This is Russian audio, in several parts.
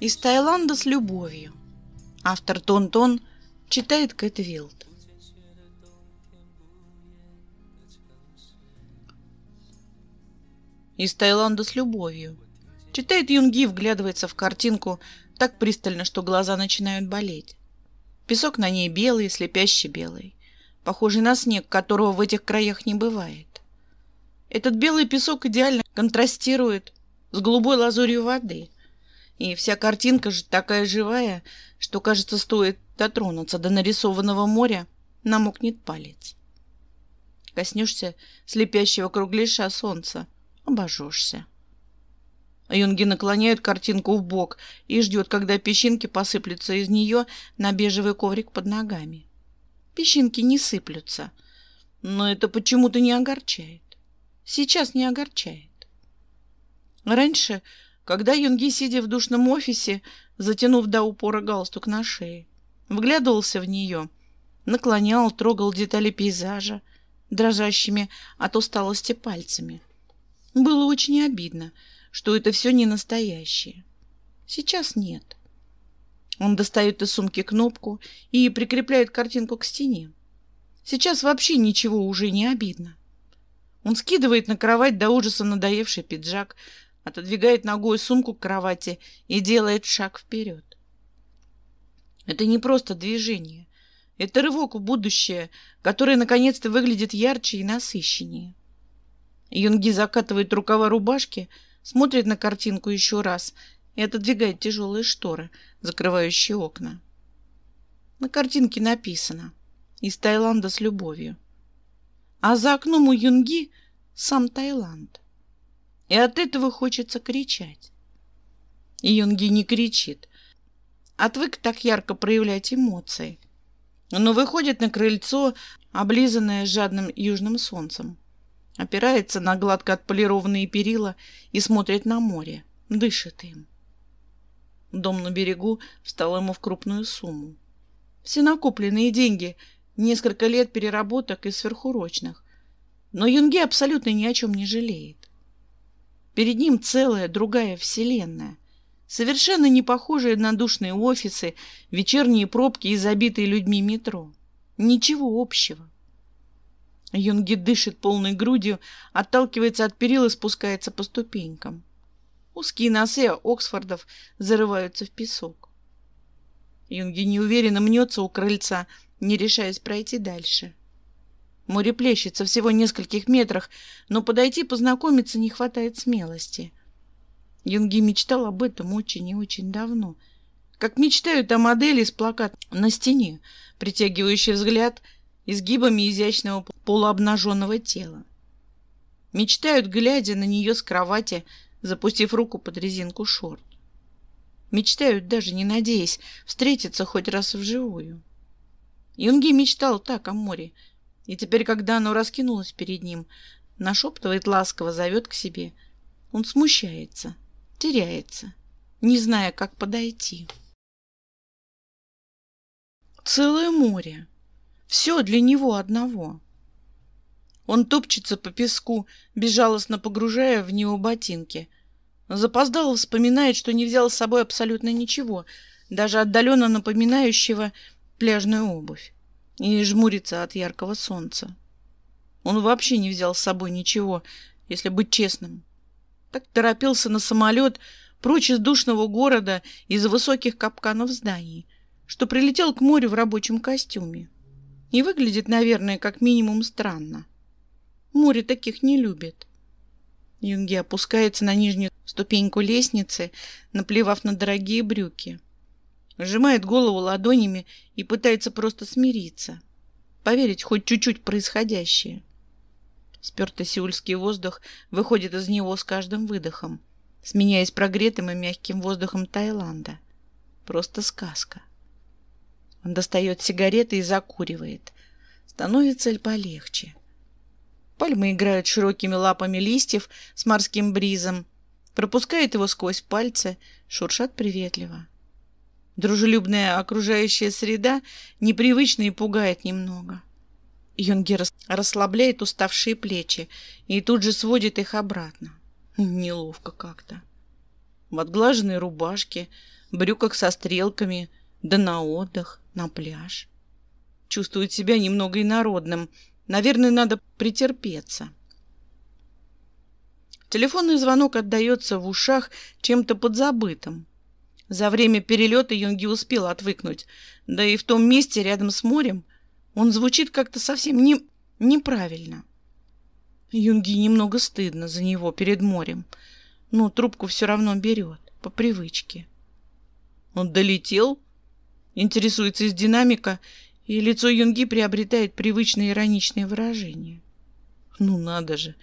Из Таиланда с любовью, а в Тартонг. Читает Кэт Вилд. Из Таиланда с любовью. Читает Юнги, вглядывается в картинку так пристально, что глаза начинают болеть. Песок на ней белый, слепящий белый, похожий на снег, которого в этих краях не бывает. Этот белый песок идеально контрастирует с голубой лазурью воды. И вся картинка же такая живая, что, кажется, стоит дотронуться до нарисованного моря, намокнет палец. Коснешься слепящего кругляша солнца, обожжешься. Юнги наклоняет картинку в бок и ждет, когда песчинки посыплются из нее на бежевый коврик под ногами. Песчинки не сыплются, но это почему-то не огорчает. Сейчас не огорчает. Раньше, когда Юнги, сидя в душном офисе, затянув до упора галстук на шее, Вглядывался в нее, наклонял, трогал детали пейзажа дрожащими от усталости пальцами. Было очень обидно, что это все не настоящее. Сейчас нет. Он достает из сумки кнопку и прикрепляет картинку к стене. Сейчас вообще ничего уже не обидно. Он скидывает на кровать до ужаса надоевший пиджак, отодвигает ногой сумку к кровати и делает шаг вперед. Это не просто движение. Это рывок в будущее, которое наконец-то выглядит ярче и насыщеннее. Юнги закатывает рукава рубашки, смотрит на картинку еще раз и отодвигает тяжелые шторы, закрывающие окна. На картинке написано «Из Таиланда с любовью». А за окном у Юнги сам Таиланд. И от этого хочется кричать. И Юнги не кричит – а отвык так ярко проявлять эмоции. Но выходит на крыльцо, облизанное жадным южным солнцем. Опирается на гладко отполированные перила и смотрит на море. Дышит им. Дом на берегу встал ему в крупную сумму. Все накопленные деньги, несколько лет переработок и сверхурочных. Но Юнге абсолютно ни о чем не жалеет. Перед ним целая другая вселенная. Совершенно не похожие на душные офисы, вечерние пробки и забитые людьми метро. Ничего общего. Юнги дышит полной грудью, отталкивается от перил и спускается по ступенькам. Узкие носы Оксфордов зарываются в песок. Юнги неуверенно мнется у крыльца, не решаясь пройти дальше. Море плещется всего в нескольких метрах, но подойти познакомиться не хватает смелости — Юнги мечтал об этом очень и очень давно. Как мечтают о модели с плакат на стене, притягивающий взгляд изгибами изящного полуобнаженного тела. Мечтают, глядя на нее с кровати, запустив руку под резинку шорт. Мечтают, даже не надеясь, встретиться хоть раз вживую. Юнги мечтал так о море, и теперь, когда оно раскинулось перед ним, нашептывает ласково, зовет к себе, он смущается — теряется, не зная, как подойти. Целое море. Все для него одного. Он топчется по песку, безжалостно погружая в него ботинки. Запоздало вспоминает, что не взял с собой абсолютно ничего, даже отдаленно напоминающего пляжную обувь, и жмурится от яркого солнца. Он вообще не взял с собой ничего, если быть честным так торопился на самолет прочь из душного города из-за высоких капканов зданий, что прилетел к морю в рабочем костюме. И выглядит, наверное, как минимум странно. Море таких не любит. Юнги опускается на нижнюю ступеньку лестницы, наплевав на дорогие брюки. Сжимает голову ладонями и пытается просто смириться, поверить хоть чуть-чуть в происходящее. Спертый сеульский воздух выходит из него с каждым выдохом, сменяясь прогретым и мягким воздухом Таиланда. Просто сказка. Он достает сигареты и закуривает. Становится полегче. Пальмы играют широкими лапами листьев с морским бризом, пропускает его сквозь пальцы, шуршат приветливо. Дружелюбная окружающая среда непривычна и пугает немного. — Юнгер расслабляет уставшие плечи и тут же сводит их обратно. Неловко как-то. В отглаженной рубашке, брюках со стрелками, да на отдых, на пляж. Чувствует себя немного инородным. Наверное, надо претерпеться. Телефонный звонок отдается в ушах чем-то подзабытым. За время перелета Юнги успел отвыкнуть, да и в том месте рядом с морем – он звучит как-то совсем не... неправильно. Юнги немного стыдно за него перед морем, но трубку все равно берет, по привычке. Он долетел, интересуется из динамика, и лицо Юнги приобретает привычное ироничное выражение. Ну надо же,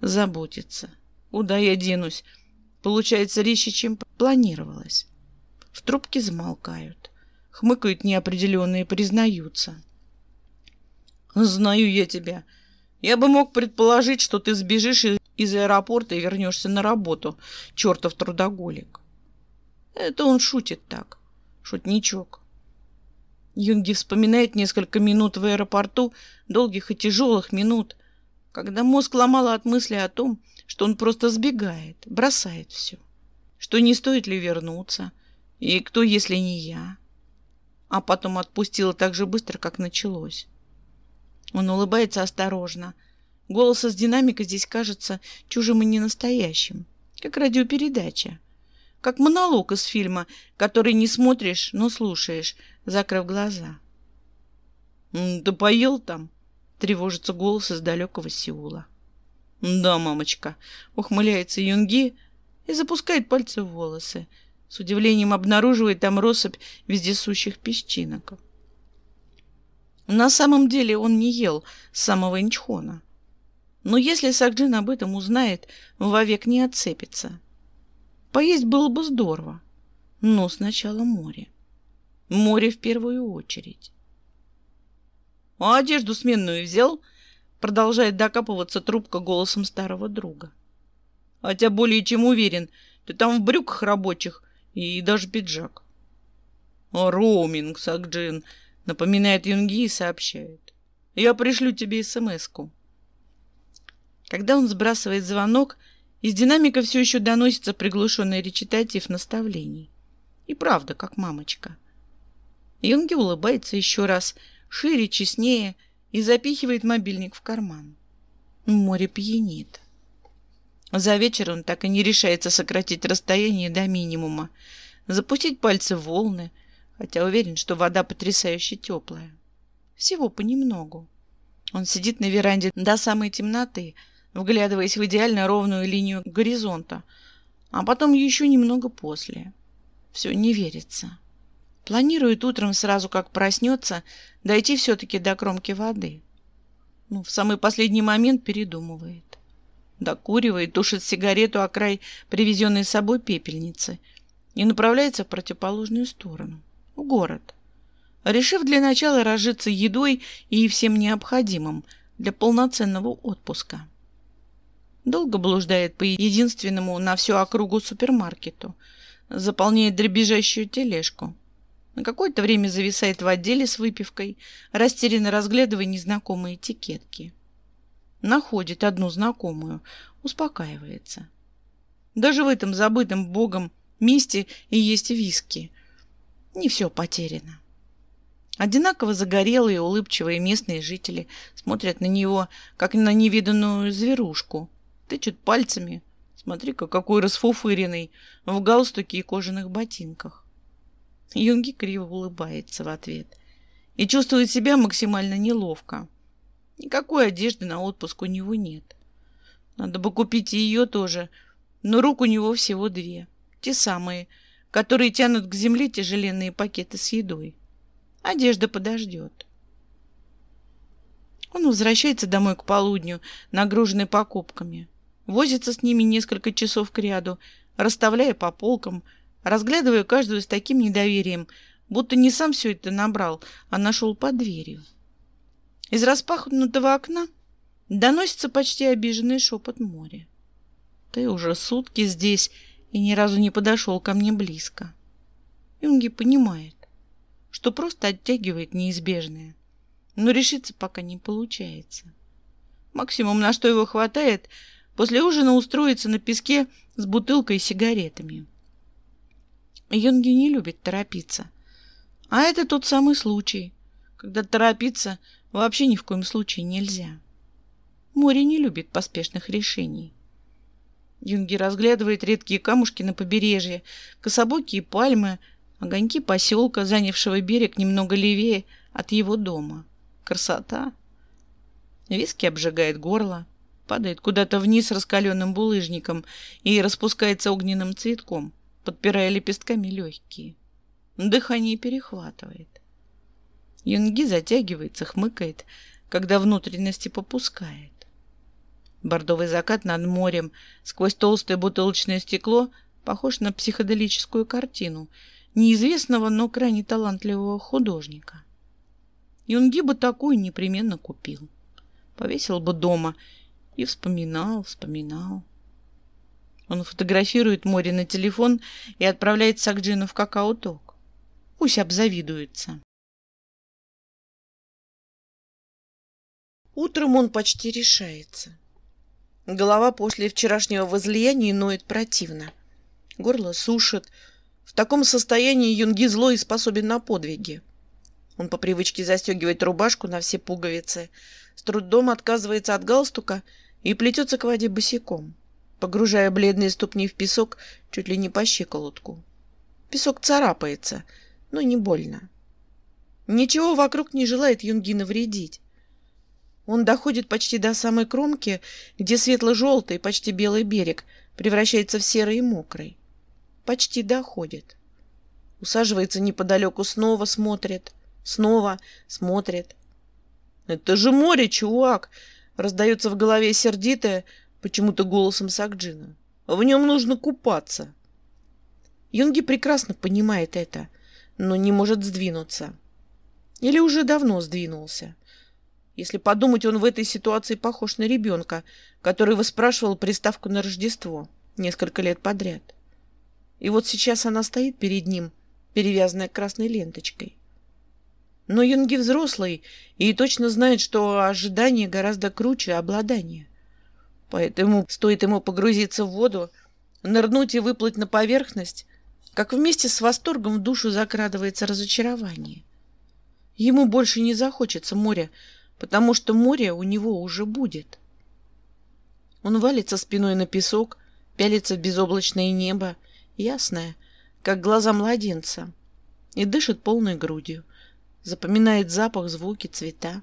заботиться. Куда я денусь? Получается резче, чем планировалось. В трубке замолкают. Хмыкают неопределенные, признаются. «Знаю я тебя. Я бы мог предположить, что ты сбежишь из аэропорта и вернешься на работу, чертов трудоголик». Это он шутит так. Шутничок. Юнги вспоминает несколько минут в аэропорту, долгих и тяжелых минут, когда мозг ломало от мысли о том, что он просто сбегает, бросает все, что не стоит ли вернуться, и кто, если не я. А потом отпустила так же быстро, как началось. Он улыбается осторожно. Голос из динамика здесь кажется чужим и ненастоящим, как радиопередача. Как монолог из фильма, который не смотришь, но слушаешь, закрыв глаза. «Да поел там?» — тревожится голос из далекого Сеула. «Да, мамочка», — ухмыляется Юнги и запускает пальцы в волосы. С удивлением обнаруживает там россыпь вездесущих песчинок. На самом деле он не ел самого Инчхона. Но если Сагджин об этом узнает, вовек не отцепится. Поесть было бы здорово, но сначала море. Море в первую очередь. «А одежду сменную взял?» Продолжает докапываться трубка голосом старого друга. «Хотя более чем уверен, ты там в брюках рабочих и даже пиджак». «А «Роуминг, Сакджин!» напоминает Юнги и сообщает. Я пришлю тебе смс-ку. Когда он сбрасывает звонок, из динамика все еще доносится приглушенный речитатив наставлений. И правда, как мамочка. Юнги улыбается еще раз, шире, честнее, и запихивает мобильник в карман. Море пьянит. За вечер он так и не решается сократить расстояние до минимума, запустить пальцы в волны, хотя уверен, что вода потрясающе теплая. Всего понемногу. Он сидит на веранде до самой темноты, вглядываясь в идеально ровную линию горизонта, а потом еще немного после. Все не верится. Планирует утром сразу, как проснется, дойти все-таки до кромки воды. Ну, в самый последний момент передумывает. Докуривает, тушит сигарету о край привезенной с собой пепельницы и направляется в противоположную сторону город. Решив для начала разжиться едой и всем необходимым для полноценного отпуска. Долго блуждает по единственному на всю округу супермаркету, заполняет дребезжащую тележку. На какое-то время зависает в отделе с выпивкой, растерянно разглядывая незнакомые этикетки. Находит одну знакомую, успокаивается. Даже в этом забытом богом месте и есть виски, не все потеряно. Одинаково загорелые и улыбчивые местные жители смотрят на него, как на невиданную зверушку. Тычут пальцами. Смотри-ка, какой расфуфыренный, в галстуке и кожаных ботинках. Юнги криво улыбается в ответ и чувствует себя максимально неловко. Никакой одежды на отпуск у него нет. Надо бы купить и ее тоже, но рук у него всего две. Те самые – которые тянут к земле тяжеленные пакеты с едой. Одежда подождет. Он возвращается домой к полудню, нагруженный покупками. Возится с ними несколько часов к ряду, расставляя по полкам, разглядывая каждую с таким недоверием, будто не сам все это набрал, а нашел под дверью. Из распахнутого окна доносится почти обиженный шепот моря. «Ты уже сутки здесь», и ни разу не подошел ко мне близко. Юнги понимает, что просто оттягивает неизбежное, но решиться пока не получается. Максимум, на что его хватает, после ужина устроиться на песке с бутылкой и сигаретами. Юнги не любит торопиться. А это тот самый случай, когда торопиться вообще ни в коем случае нельзя. Море не любит поспешных решений. Юнги разглядывает редкие камушки на побережье, кособоки пальмы, огоньки поселка, занявшего берег немного левее от его дома. Красота! Виски обжигает горло, падает куда-то вниз раскаленным булыжником и распускается огненным цветком, подпирая лепестками легкие. Дыхание перехватывает. Юнги затягивается, хмыкает, когда внутренности попускает. Бордовый закат над морем, сквозь толстое бутылочное стекло, похож на психоделическую картину неизвестного, но крайне талантливого художника. Юнги бы такую непременно купил. Повесил бы дома и вспоминал, вспоминал. Он фотографирует море на телефон и отправляет Сакджину в какао-ток. Пусть обзавидуется. Утром он почти решается. Голова после вчерашнего возлияния ноет противно. Горло сушит. В таком состоянии Юнги злой и способен на подвиги. Он по привычке застегивает рубашку на все пуговицы, с трудом отказывается от галстука и плетется к воде босиком, погружая бледные ступни в песок чуть ли не по щиколотку. Песок царапается, но не больно. Ничего вокруг не желает Юнги навредить. Он доходит почти до самой кромки, где светло-желтый, почти белый берег превращается в серый и мокрый. Почти доходит. Усаживается неподалеку, снова смотрит, снова смотрит. «Это же море, чувак!» — раздается в голове сердитое, почему-то голосом Сакджина. «В нем нужно купаться!» Юнги прекрасно понимает это, но не может сдвинуться. Или уже давно сдвинулся. Если подумать, он в этой ситуации похож на ребенка, который выспрашивал приставку на Рождество несколько лет подряд. И вот сейчас она стоит перед ним, перевязанная красной ленточкой. Но Юнги взрослый и точно знает, что ожидание гораздо круче обладания. Поэтому стоит ему погрузиться в воду, нырнуть и выплыть на поверхность, как вместе с восторгом в душу закрадывается разочарование. Ему больше не захочется моря, потому что море у него уже будет. Он валится спиной на песок, пялится в безоблачное небо, ясное, как глаза младенца, и дышит полной грудью, запоминает запах, звуки, цвета.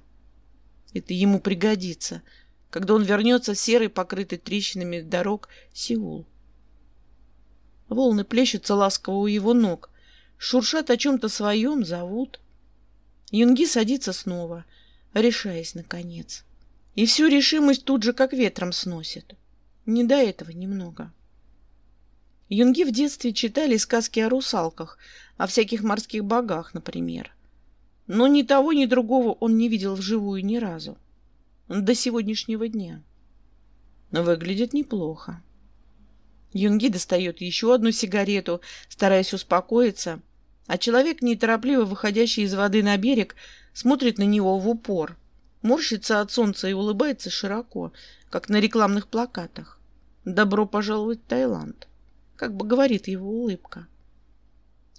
Это ему пригодится, когда он вернется в серый, покрытый трещинами дорог, Сеул. Волны плещутся ласково у его ног, шуршат о чем-то своем, зовут. Юнги садится снова — решаясь наконец. И всю решимость тут же как ветром сносит. Не до этого немного. Юнги в детстве читали сказки о русалках, о всяких морских богах, например. Но ни того, ни другого он не видел вживую ни разу. До сегодняшнего дня. Выглядит неплохо. Юнги достает еще одну сигарету, стараясь успокоиться, а человек, неторопливо выходящий из воды на берег, смотрит на него в упор, морщится от солнца и улыбается широко, как на рекламных плакатах. «Добро пожаловать в Таиланд», как бы говорит его улыбка.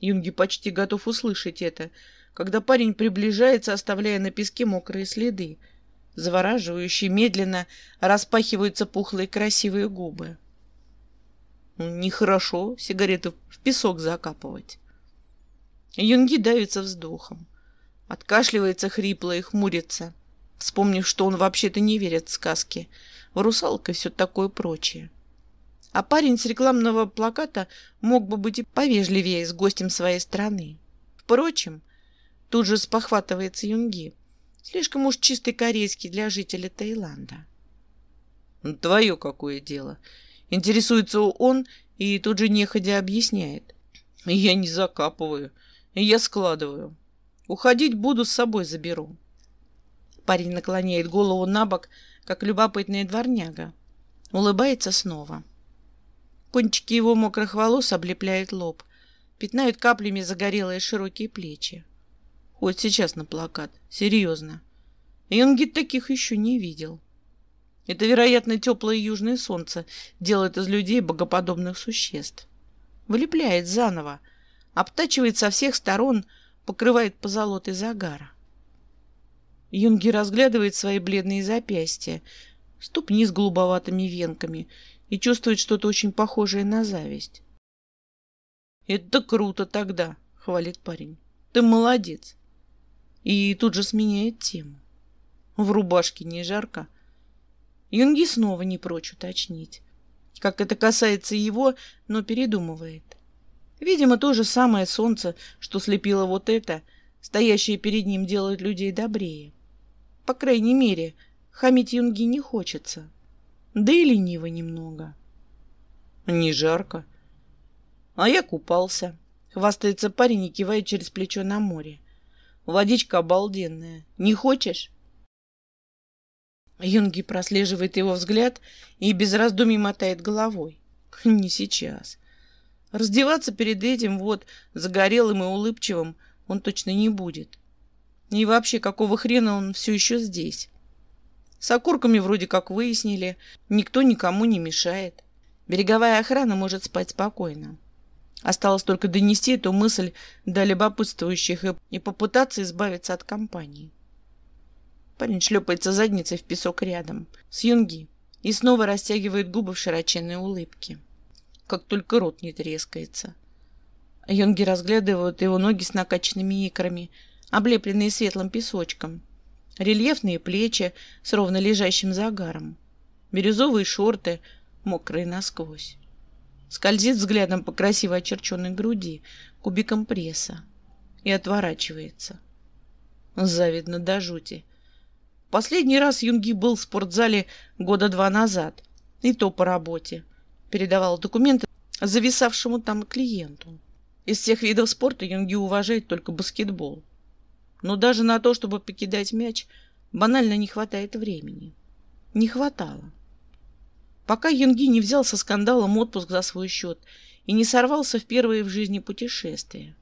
Юнги почти готов услышать это, когда парень приближается, оставляя на песке мокрые следы. Завораживающие медленно распахиваются пухлые красивые губы. «Ну, нехорошо сигареты в песок закапывать. Юнги давится вздохом. Откашливается хрипло и хмурится, вспомнив, что он вообще-то не верит в сказки. В русалка и все такое прочее. А парень с рекламного плаката мог бы быть и повежливее с гостем своей страны. Впрочем, тут же спохватывается Юнги. Слишком уж чистый корейский для жителя Таиланда. «Ну, «Твое какое дело!» Интересуется он и тут же неходя объясняет. «Я не закапываю, я складываю. Уходить буду, с собой заберу. Парень наклоняет голову на бок, как любопытный дворняга. Улыбается снова. Кончики его мокрых волос облепляют лоб, пятнают каплями загорелые широкие плечи. Вот сейчас на плакат. Серьезно. Юнгит таких еще не видел. Это, вероятно, теплое южное солнце делает из людей богоподобных существ. Вылепляет заново, обтачивает со всех сторон, покрывает позолотой загара. Юнги разглядывает свои бледные запястья, ступни с голубоватыми венками и чувствует что-то очень похожее на зависть. «Это круто тогда!» — хвалит парень. «Ты молодец!» И тут же сменяет тему. В рубашке не жарко. Юнги снова не прочь уточнить, как это касается его, но передумывает. Видимо, то же самое солнце, что слепило вот это, стоящее перед ним делает людей добрее. По крайней мере, хамить Юнги не хочется. Да и лениво немного. Не жарко. А я купался. Хвастается парень и кивает через плечо на море. Водичка обалденная. Не хочешь? Юнги прослеживает его взгляд и без раздумий мотает головой. Не сейчас. Раздеваться перед этим вот загорелым и улыбчивым он точно не будет. И вообще, какого хрена он все еще здесь? С окурками вроде как выяснили, никто никому не мешает. Береговая охрана может спать спокойно. Осталось только донести эту мысль до любопытствующих и попытаться избавиться от компании. Парень шлепается задницей в песок рядом с Юнги и снова растягивает губы в широченной улыбке как только рот не трескается. юнги разглядывают его ноги с накачанными икрами, облепленные светлым песочком, рельефные плечи с ровно лежащим загаром, бирюзовые шорты, мокрые насквозь. Скользит взглядом по красиво очерченной груди, кубиком пресса, и отворачивается. Завидно до жути. Последний раз Юнги был в спортзале года два назад, и то по работе — передавал документы зависавшему там клиенту. Из всех видов спорта Юнги уважает только баскетбол. Но даже на то, чтобы покидать мяч, банально не хватает времени. Не хватало. Пока Юнги не взял со скандалом отпуск за свой счет и не сорвался в первое в жизни путешествие.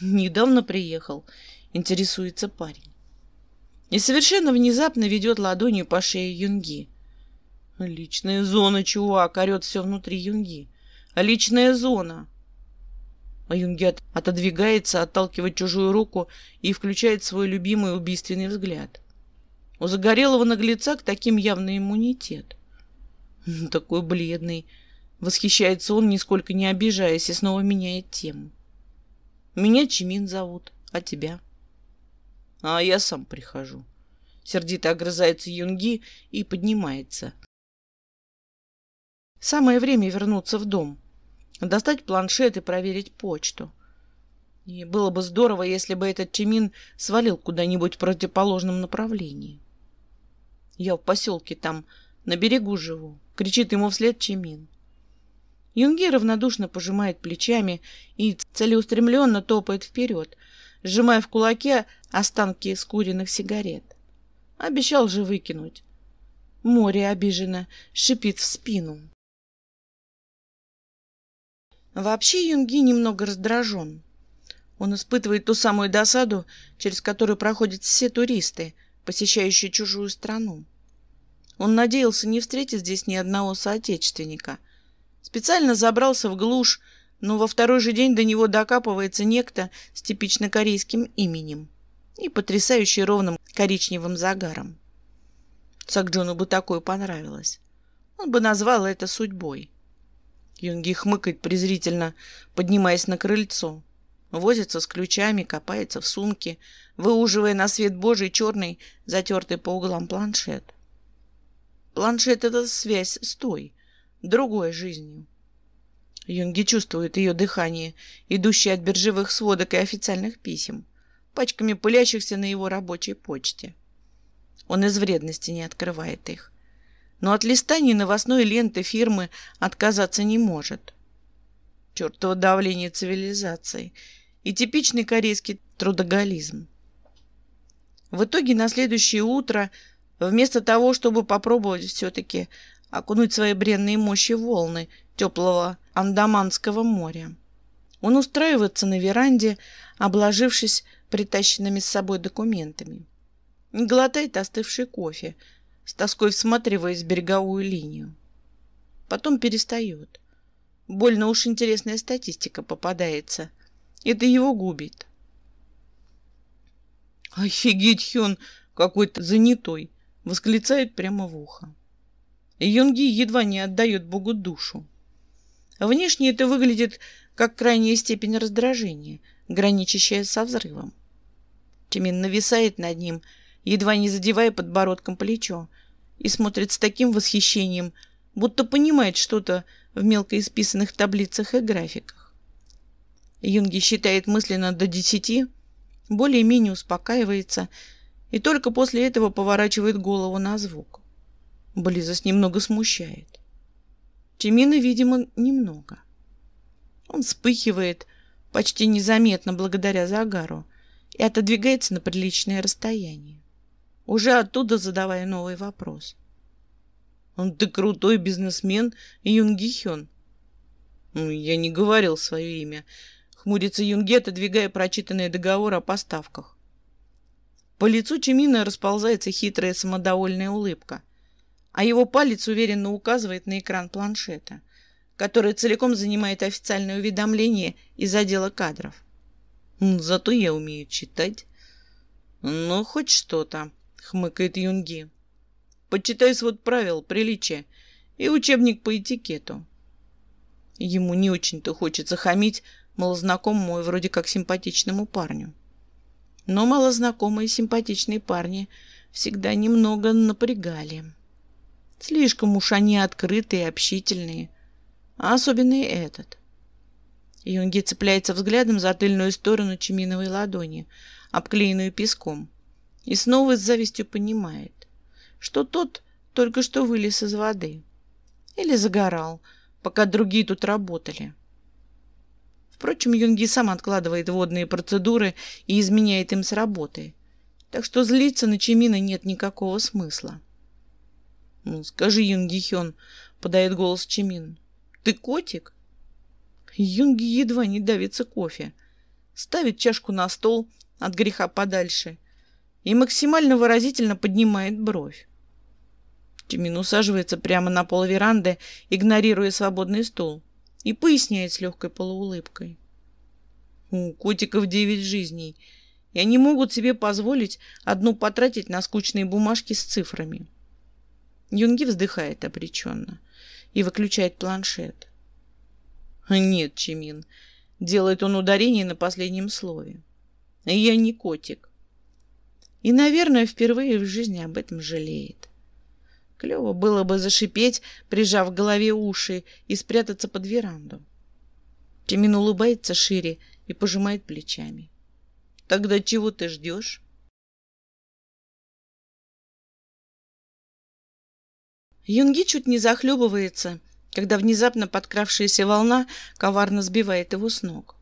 «Недавно приехал», — интересуется парень. И совершенно внезапно ведет ладонью по шее Юнги — Личная зона, чувак, орет все внутри Юнги. А личная зона. А Юнги отодвигается, отталкивает чужую руку и включает свой любимый убийственный взгляд. У загорелого наглеца к таким явно иммунитет. Ну, такой бледный. Восхищается он, нисколько не обижаясь, и снова меняет тему. Меня Чимин зовут, а тебя? А я сам прихожу. Сердито огрызается Юнги и поднимается. Самое время вернуться в дом, достать планшет и проверить почту. И было бы здорово, если бы этот Чемин свалил куда-нибудь в противоположном направлении. Я в поселке там, на берегу живу, кричит ему вслед Чемин. Юнги равнодушно пожимает плечами и целеустремленно топает вперед, сжимая в кулаке останки искуренных сигарет. Обещал же выкинуть. Море обижено, шипит в спину. Вообще Юнги немного раздражен. Он испытывает ту самую досаду, через которую проходят все туристы, посещающие чужую страну. Он надеялся не встретить здесь ни одного соотечественника. Специально забрался в глушь, но во второй же день до него докапывается некто с типично корейским именем и потрясающе ровным коричневым загаром. Сакджону бы такое понравилось. Он бы назвал это судьбой. Юнги хмыкает презрительно, поднимаясь на крыльцо. Возится с ключами, копается в сумке, выуживая на свет божий черный, затертый по углам планшет. Планшет — это связь с той, другой жизнью. Юнги чувствует ее дыхание, идущее от биржевых сводок и официальных писем, пачками пылящихся на его рабочей почте. Он из вредности не открывает их но от листаний новостной ленты фирмы отказаться не может. Чертово давление цивилизации и типичный корейский трудоголизм. В итоге на следующее утро, вместо того, чтобы попробовать все-таки окунуть свои бренные мощи в волны теплого Андаманского моря, он устраивается на веранде, обложившись притащенными с собой документами. Не глотает остывший кофе – с тоской всматриваясь в береговую линию. Потом перестает. Больно уж интересная статистика попадается. Это его губит. «Офигеть, Хён! Какой-то занятой!» — восклицает прямо в ухо. Юнги едва не отдает Богу душу. Внешне это выглядит как крайняя степень раздражения, граничащая со взрывом. Чимин нависает над ним едва не задевая подбородком плечо, и смотрит с таким восхищением, будто понимает что-то в мелко исписанных таблицах и графиках. Юнги считает мысленно до десяти, более-менее успокаивается и только после этого поворачивает голову на звук. Близость немного смущает. Чемина, видимо, немного. Он вспыхивает почти незаметно благодаря загару и отодвигается на приличное расстояние уже оттуда задавая новый вопрос. «Он ты крутой бизнесмен Юн ну, «Я не говорил свое имя», — хмурится Юнге, отодвигая прочитанный договор о поставках. По лицу Чимина расползается хитрая самодовольная улыбка, а его палец уверенно указывает на экран планшета, который целиком занимает официальное уведомление из отдела кадров. «Зато я умею читать». Но ну, хоть что-то», хмыкает Юнги. Почитай свод правил, приличия и учебник по этикету. Ему не очень-то хочется хамить малознакомому и вроде как симпатичному парню. Но малознакомые симпатичные парни всегда немного напрягали. Слишком уж они открытые и общительные, а особенно и этот. Юнги цепляется взглядом за тыльную сторону чеминовой ладони, обклеенную песком. И снова с завистью понимает, что тот только что вылез из воды. Или загорал, пока другие тут работали. Впрочем, Юнги сам откладывает водные процедуры и изменяет им с работы. Так что злиться на Чимина нет никакого смысла. Ну, скажи, Юнги Хён», — подает голос Чимин, — «ты котик?» Юнги едва не давится кофе. Ставит чашку на стол от греха подальше и максимально выразительно поднимает бровь. Тимин усаживается прямо на пол веранды, игнорируя свободный стул, и поясняет с легкой полуулыбкой. «У котиков девять жизней, и они могут себе позволить одну потратить на скучные бумажки с цифрами». Юнги вздыхает обреченно и выключает планшет. «Нет, Чимин», — делает он ударение на последнем слове. «Я не котик и, наверное, впервые в жизни об этом жалеет. Клево было бы зашипеть, прижав к голове уши, и спрятаться под веранду. Тимин улыбается шире и пожимает плечами. «Тогда чего ты ждешь?» Юнги чуть не захлебывается, когда внезапно подкравшаяся волна коварно сбивает его с ног.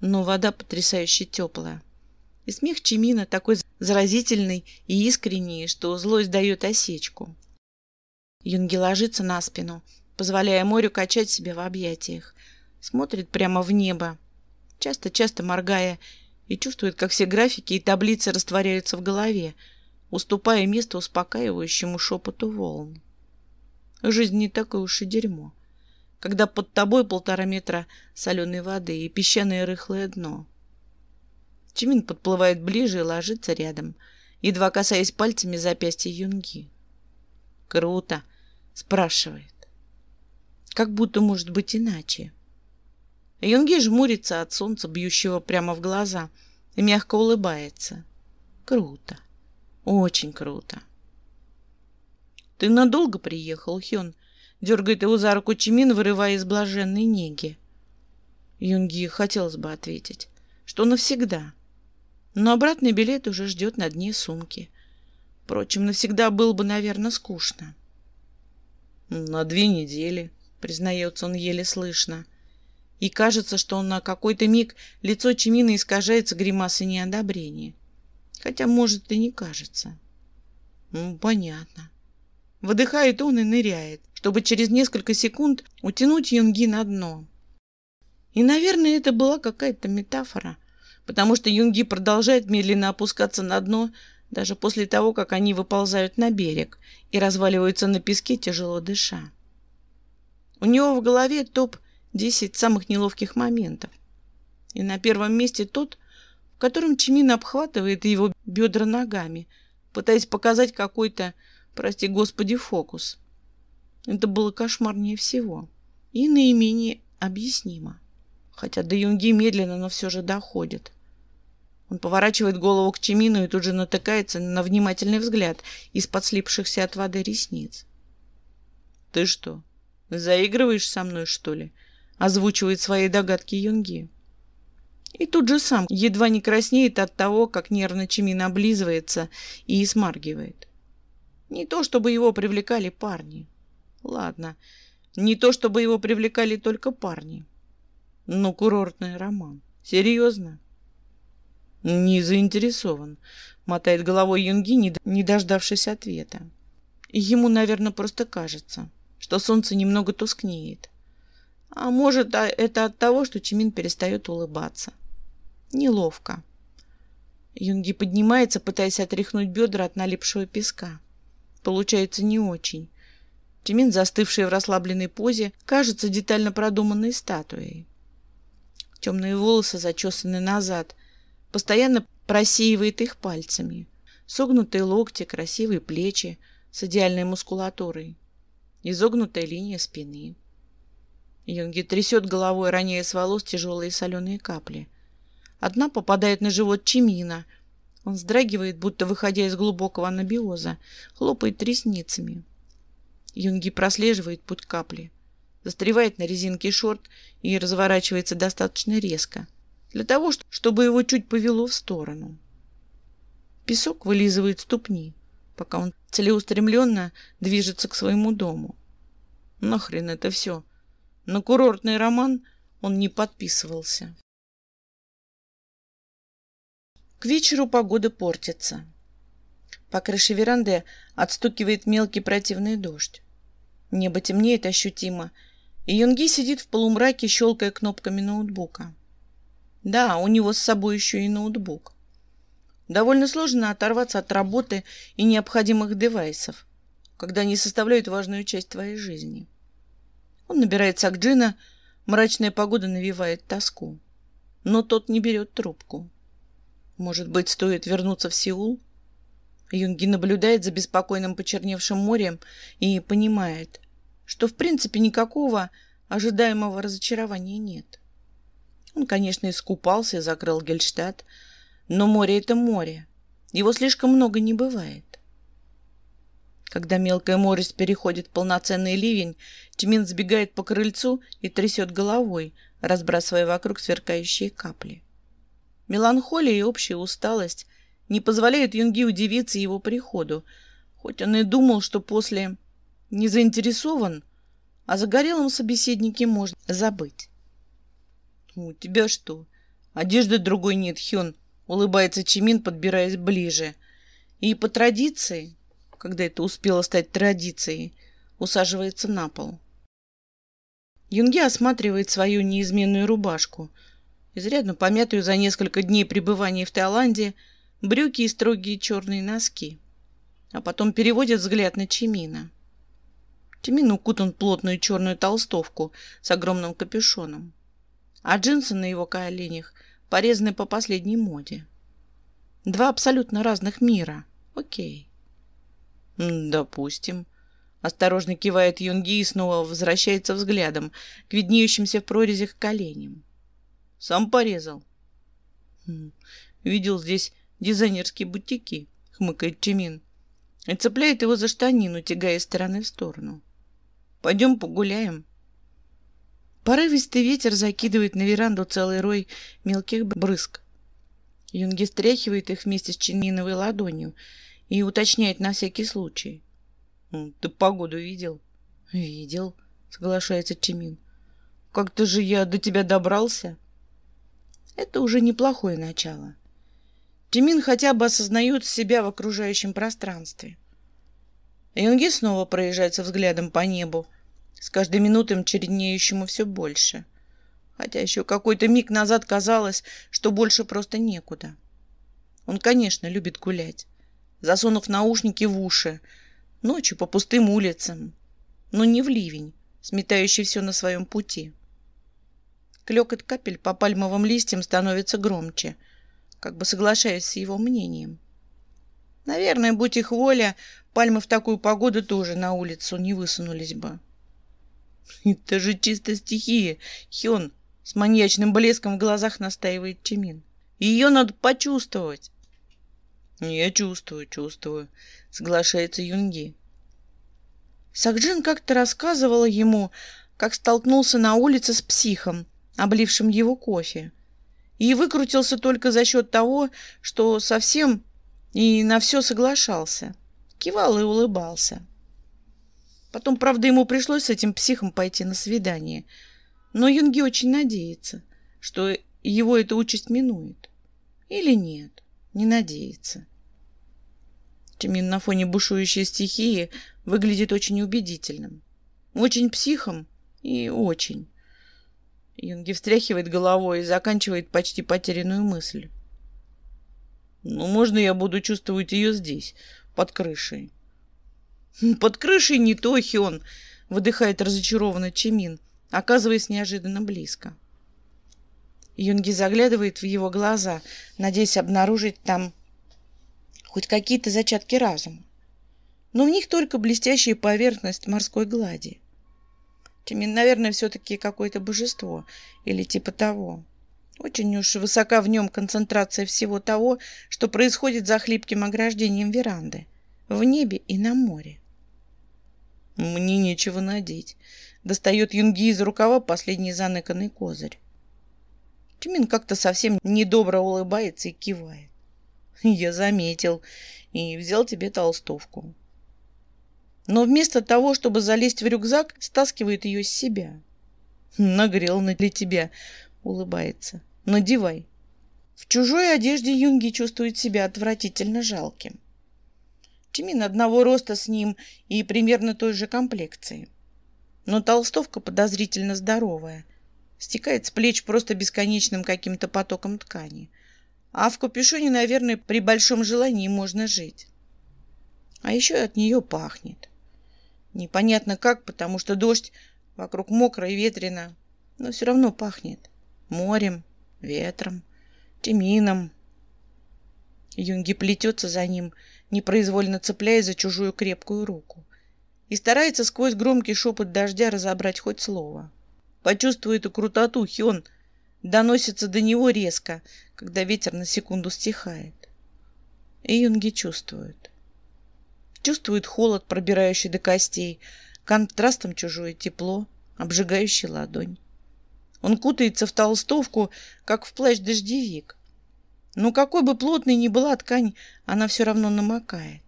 Но вода потрясающе теплая. И смех Чимина такой заразительный и искренний, что злость дает осечку. Юнги ложится на спину, позволяя морю качать себя в объятиях. Смотрит прямо в небо, часто-часто моргая, и чувствует, как все графики и таблицы растворяются в голове, уступая место успокаивающему шепоту волн. Жизнь не такое уж и дерьмо, когда под тобой полтора метра соленой воды и песчаное рыхлое дно — Чимин подплывает ближе и ложится рядом, едва касаясь пальцами запястья Юнги. «Круто!» — спрашивает. «Как будто может быть иначе». Юнги жмурится от солнца, бьющего прямо в глаза, и мягко улыбается. «Круто! Очень круто!» «Ты надолго приехал, Хён?» — дергает его за руку Чимин, вырывая из блаженной неги. Юнги хотелось бы ответить, что навсегда но обратный билет уже ждет на дне сумки. Впрочем, навсегда было бы, наверное, скучно. «На две недели», — признается он еле слышно. И кажется, что он на какой-то миг лицо Чемина искажается гримасой неодобрения. Хотя, может, и не кажется. Ну, понятно. Выдыхает он и ныряет, чтобы через несколько секунд утянуть Юнги на дно. И, наверное, это была какая-то метафора — потому что юнги продолжают медленно опускаться на дно даже после того, как они выползают на берег и разваливаются на песке, тяжело дыша. У него в голове топ-10 самых неловких моментов. И на первом месте тот, в котором Чимин обхватывает его бедра ногами, пытаясь показать какой-то, прости господи, фокус. Это было кошмарнее всего и наименее объяснимо. Хотя до Юнги медленно, но все же доходит. Он поворачивает голову к Чемину и тут же натыкается на внимательный взгляд из-под слипшихся от воды ресниц. «Ты что, заигрываешь со мной, что ли?» — озвучивает свои догадки Юнги. И тут же сам едва не краснеет от того, как нервно Чимин облизывается и смаргивает. Не то, чтобы его привлекали парни. Ладно, не то, чтобы его привлекали только парни. Но ну, курортный роман. Серьезно? «Не заинтересован», — мотает головой Юнги, не дождавшись ответа. Ему, наверное, просто кажется, что солнце немного тускнеет. А может, а, это от того, что Чимин перестает улыбаться. Неловко. Юнги поднимается, пытаясь отряхнуть бедра от налипшего песка. Получается не очень. Чимин, застывший в расслабленной позе, кажется детально продуманной статуей. Темные волосы зачесаны назад, постоянно просеивает их пальцами. Согнутые локти, красивые плечи с идеальной мускулатурой, изогнутая линия спины. Йонги трясет головой, роняя с волос тяжелые соленые капли. Одна попадает на живот Чимина. Он сдрагивает, будто выходя из глубокого анабиоза, хлопает ресницами. Йонги прослеживает путь капли, застревает на резинке шорт и разворачивается достаточно резко – для того, чтобы его чуть повело в сторону. Песок вылизывает ступни, пока он целеустремленно движется к своему дому. Нахрен это все. На курортный роман он не подписывался. К вечеру погода портится. По крыше веранды отстукивает мелкий противный дождь. Небо темнеет ощутимо, и Юнги сидит в полумраке, щелкая кнопками ноутбука. Да, у него с собой еще и ноутбук. Довольно сложно оторваться от работы и необходимых девайсов, когда они составляют важную часть твоей жизни. Он набирает Сакджина, мрачная погода навевает тоску. Но тот не берет трубку. Может быть, стоит вернуться в Сеул? Юнги наблюдает за беспокойным почерневшим морем и понимает, что в принципе никакого ожидаемого разочарования нет. Он, конечно, искупался и закрыл Гельштадт, но море — это море. Его слишком много не бывает. Когда мелкая морость переходит в полноценный ливень, Тьмин сбегает по крыльцу и трясет головой, разбрасывая вокруг сверкающие капли. Меланхолия и общая усталость не позволяют Юнги удивиться его приходу, хоть он и думал, что после «не заинтересован», о а загорелом собеседнике можно забыть. У тебя что? Одежды другой нет, Хён, улыбается Чимин, подбираясь ближе. И по традиции, когда это успело стать традицией, усаживается на пол. Юнге осматривает свою неизменную рубашку, изрядно помятую за несколько дней пребывания в Таиланде, брюки и строгие черные носки. А потом переводит взгляд на Чимина. Чимин укутан плотную черную толстовку с огромным капюшоном а джинсы на его коленях порезаны по последней моде. Два абсолютно разных мира. Окей. Допустим. Осторожно кивает Юнги и снова возвращается взглядом к виднеющимся в прорезях коленям. Сам порезал. Хм. Видел здесь дизайнерские бутики, хмыкает Чимин. И цепляет его за штанину, тягая из стороны в сторону. Пойдем погуляем. Порывистый ветер закидывает на веранду целый рой мелких брызг. Юнги стряхивает их вместе с чининовой ладонью и уточняет на всякий случай. «Ты погоду видел?» «Видел», — соглашается Чимин. «Как-то же я до тебя добрался». Это уже неплохое начало. Чимин хотя бы осознает себя в окружающем пространстве. Юнги снова проезжается взглядом по небу, с каждой минутой череднеющему все больше. Хотя еще какой-то миг назад казалось, что больше просто некуда. Он, конечно, любит гулять, засунув наушники в уши, ночью по пустым улицам, но не в ливень, сметающий все на своем пути. Клекот капель по пальмовым листьям становится громче, как бы соглашаясь с его мнением. Наверное, будь их воля, пальмы в такую погоду тоже на улицу не высунулись бы. Это же чисто стихия. Хён с маньячным блеском в глазах настаивает Чимин. Ее надо почувствовать. Я чувствую, чувствую, соглашается Юнги. Сакджин как-то рассказывала ему, как столкнулся на улице с психом, облившим его кофе. И выкрутился только за счет того, что совсем и на все соглашался. Кивал и улыбался. Потом, правда, ему пришлось с этим психом пойти на свидание. Но Юнги очень надеется, что его эта участь минует. Или нет, не надеется. Тимин на фоне бушующей стихии выглядит очень убедительным. Очень психом и очень. Юнги встряхивает головой и заканчивает почти потерянную мысль. «Ну, можно я буду чувствовать ее здесь, под крышей?» «Под крышей не то, Хион!» — выдыхает разочарованно Чемин, оказываясь неожиданно близко. Юнги заглядывает в его глаза, надеясь обнаружить там хоть какие-то зачатки разума. Но в них только блестящая поверхность морской глади. Чемин, наверное, все-таки какое-то божество или типа того. Очень уж высока в нем концентрация всего того, что происходит за хлипким ограждением веранды, в небе и на море. Мне нечего надеть. Достает Юнги из рукава последний заныканный козырь. Тюмин как-то совсем недобро улыбается и кивает. Я заметил и взял тебе толстовку. Но вместо того, чтобы залезть в рюкзак, стаскивает ее с себя. Нагрел на для тебя, улыбается. Надевай. В чужой одежде Юнги чувствует себя отвратительно жалким. Артемин одного роста с ним и примерно той же комплекции. Но толстовка подозрительно здоровая. Стекает с плеч просто бесконечным каким-то потоком ткани. А в капюшоне, наверное, при большом желании можно жить. А еще от нее пахнет. Непонятно как, потому что дождь вокруг мокро и ветрено, но все равно пахнет. Морем, ветром, тимином. Юнги плетется за ним непроизвольно цепляясь за чужую крепкую руку, и старается сквозь громкий шепот дождя разобрать хоть слово. Почувствует эту крутоту, Хион доносится до него резко, когда ветер на секунду стихает. И Юнги чувствует. Чувствует холод, пробирающий до костей, контрастом чужое тепло, обжигающий ладонь. Он кутается в толстовку, как в плащ-дождевик, но ну, какой бы плотной ни была ткань, она все равно намокает.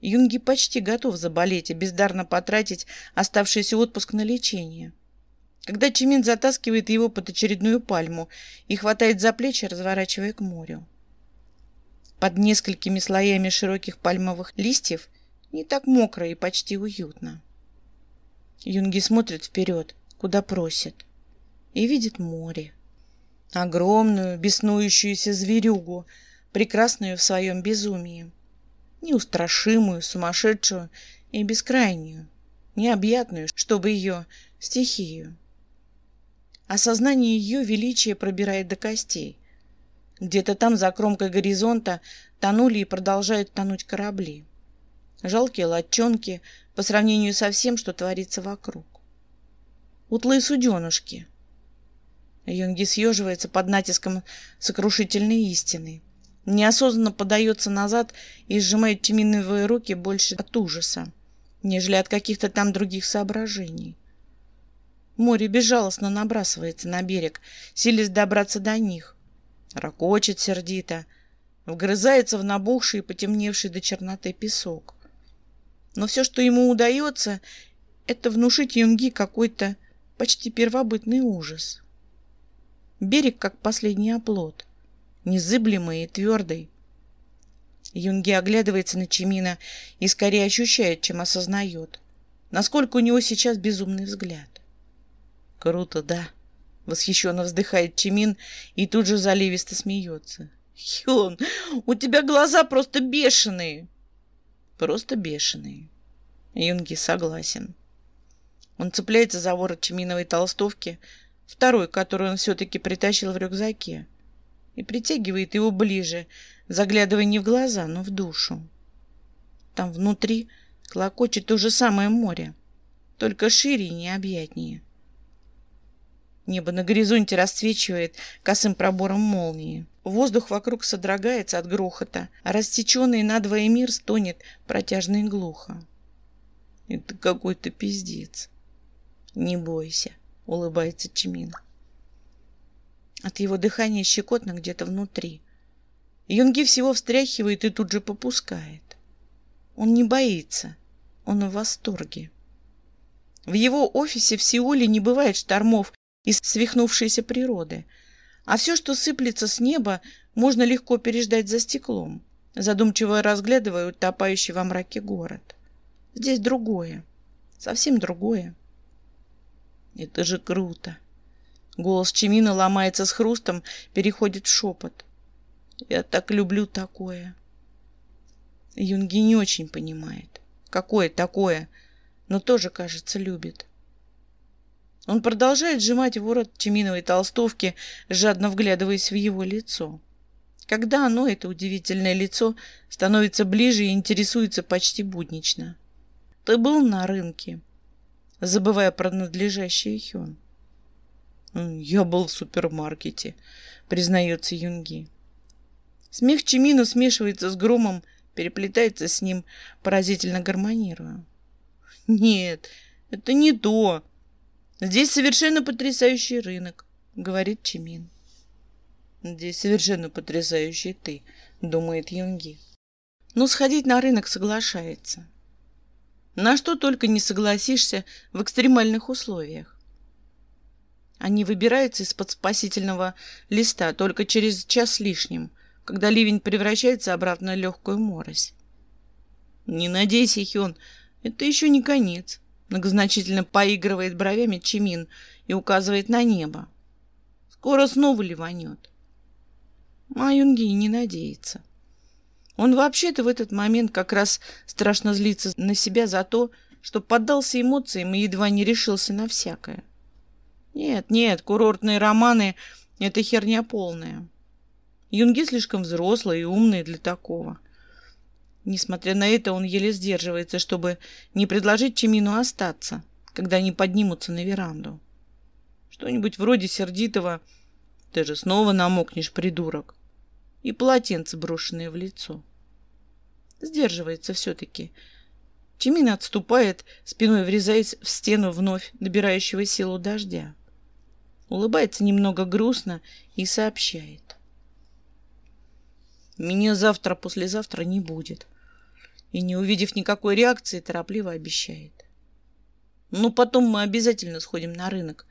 Юнги почти готов заболеть и бездарно потратить оставшийся отпуск на лечение. Когда Чимин затаскивает его под очередную пальму и хватает за плечи, разворачивая к морю. Под несколькими слоями широких пальмовых листьев не так мокро и почти уютно. Юнги смотрит вперед, куда просит, и видит море огромную, беснующуюся зверюгу, прекрасную в своем безумии, неустрашимую, сумасшедшую и бескрайнюю, необъятную, чтобы ее стихию. Осознание ее величия пробирает до костей. Где-то там, за кромкой горизонта, тонули и продолжают тонуть корабли. Жалкие лодчонки по сравнению со всем, что творится вокруг. Утлые суденушки. Юнги съеживается под натиском сокрушительной истины. Неосознанно подается назад и сжимает тюминовые руки больше от ужаса, нежели от каких-то там других соображений. Море безжалостно набрасывается на берег, силясь добраться до них. Рокочет сердито, вгрызается в набухший и потемневший до черноты песок. Но все, что ему удается, это внушить Юнги какой-то почти первобытный ужас. Берег, как последний оплот, незыблемый и твердый. Юнги оглядывается на Чимина и скорее ощущает, чем осознает, насколько у него сейчас безумный взгляд. «Круто, да!» — восхищенно вздыхает Чимин и тут же заливисто смеется. «Хён, у тебя глаза просто бешеные!» «Просто бешеные!» Юнги согласен. Он цепляется за ворот Чиминовой толстовки — второй, который он все-таки притащил в рюкзаке, и притягивает его ближе, заглядывая не в глаза, но в душу. Там внутри клокочет то же самое море, только шире и необъятнее. Небо на горизонте расцвечивает косым пробором молнии. Воздух вокруг содрогается от грохота, а рассеченный надвое мир стонет протяжно и глухо. Это какой-то пиздец. Не бойся. — улыбается Чимин. От его дыхания щекотно где-то внутри. Юнги всего встряхивает и тут же попускает. Он не боится. Он в восторге. В его офисе в Сеуле не бывает штормов и свихнувшейся природы. А все, что сыплется с неба, можно легко переждать за стеклом, задумчиво разглядывая утопающий во мраке город. Здесь другое. Совсем другое. Это же круто. Голос Чемина ломается с хрустом, переходит в шепот. Я так люблю такое. Юнги не очень понимает. Какое такое? Но тоже, кажется, любит. Он продолжает сжимать ворот Чеминовой толстовки, жадно вглядываясь в его лицо. Когда оно, это удивительное лицо, становится ближе и интересуется почти буднично. Ты был на рынке? — забывая про надлежащий Хён. «Я был в супермаркете», — признается Юнги. Смех Чимина смешивается с громом, переплетается с ним, поразительно гармонируя. «Нет, это не то. Здесь совершенно потрясающий рынок», — говорит Чимин. «Здесь совершенно потрясающий ты», — думает Юнги. Но сходить на рынок соглашается. На что только не согласишься в экстремальных условиях. Они выбираются из-под спасительного листа только через час лишним, когда ливень превращается обратно в легкую морось. «Не надейся, Хион, это еще не конец», — многозначительно поигрывает бровями Чимин и указывает на небо. «Скоро снова ливанет». Маюнги не надеется. Он вообще-то в этот момент как раз страшно злится на себя за то, что поддался эмоциям и едва не решился на всякое. Нет, нет, курортные романы — это херня полная. Юнги слишком взрослые и умные для такого. Несмотря на это, он еле сдерживается, чтобы не предложить Чемину остаться, когда они поднимутся на веранду. Что-нибудь вроде сердитого «Ты же снова намокнешь, придурок!» и полотенце, брошенное в лицо. Сдерживается все-таки. Чимин отступает, спиной врезаясь в стену вновь набирающего силу дождя. Улыбается немного грустно и сообщает. «Меня завтра-послезавтра не будет». И, не увидев никакой реакции, торопливо обещает. «Ну, потом мы обязательно сходим на рынок.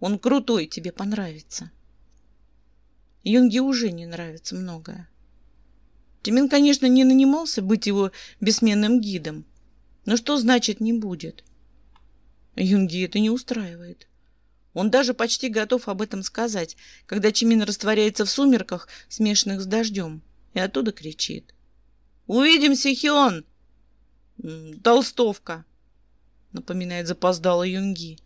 Он крутой, тебе понравится». Юнге уже не нравится многое. Тимин, конечно, не нанимался быть его бессменным гидом, но что значит «не будет»? Юнги это не устраивает. Он даже почти готов об этом сказать, когда Чимин растворяется в сумерках, смешанных с дождем, и оттуда кричит. «Увидимся, Хион!» «Толстовка!» — напоминает запоздала Юнги.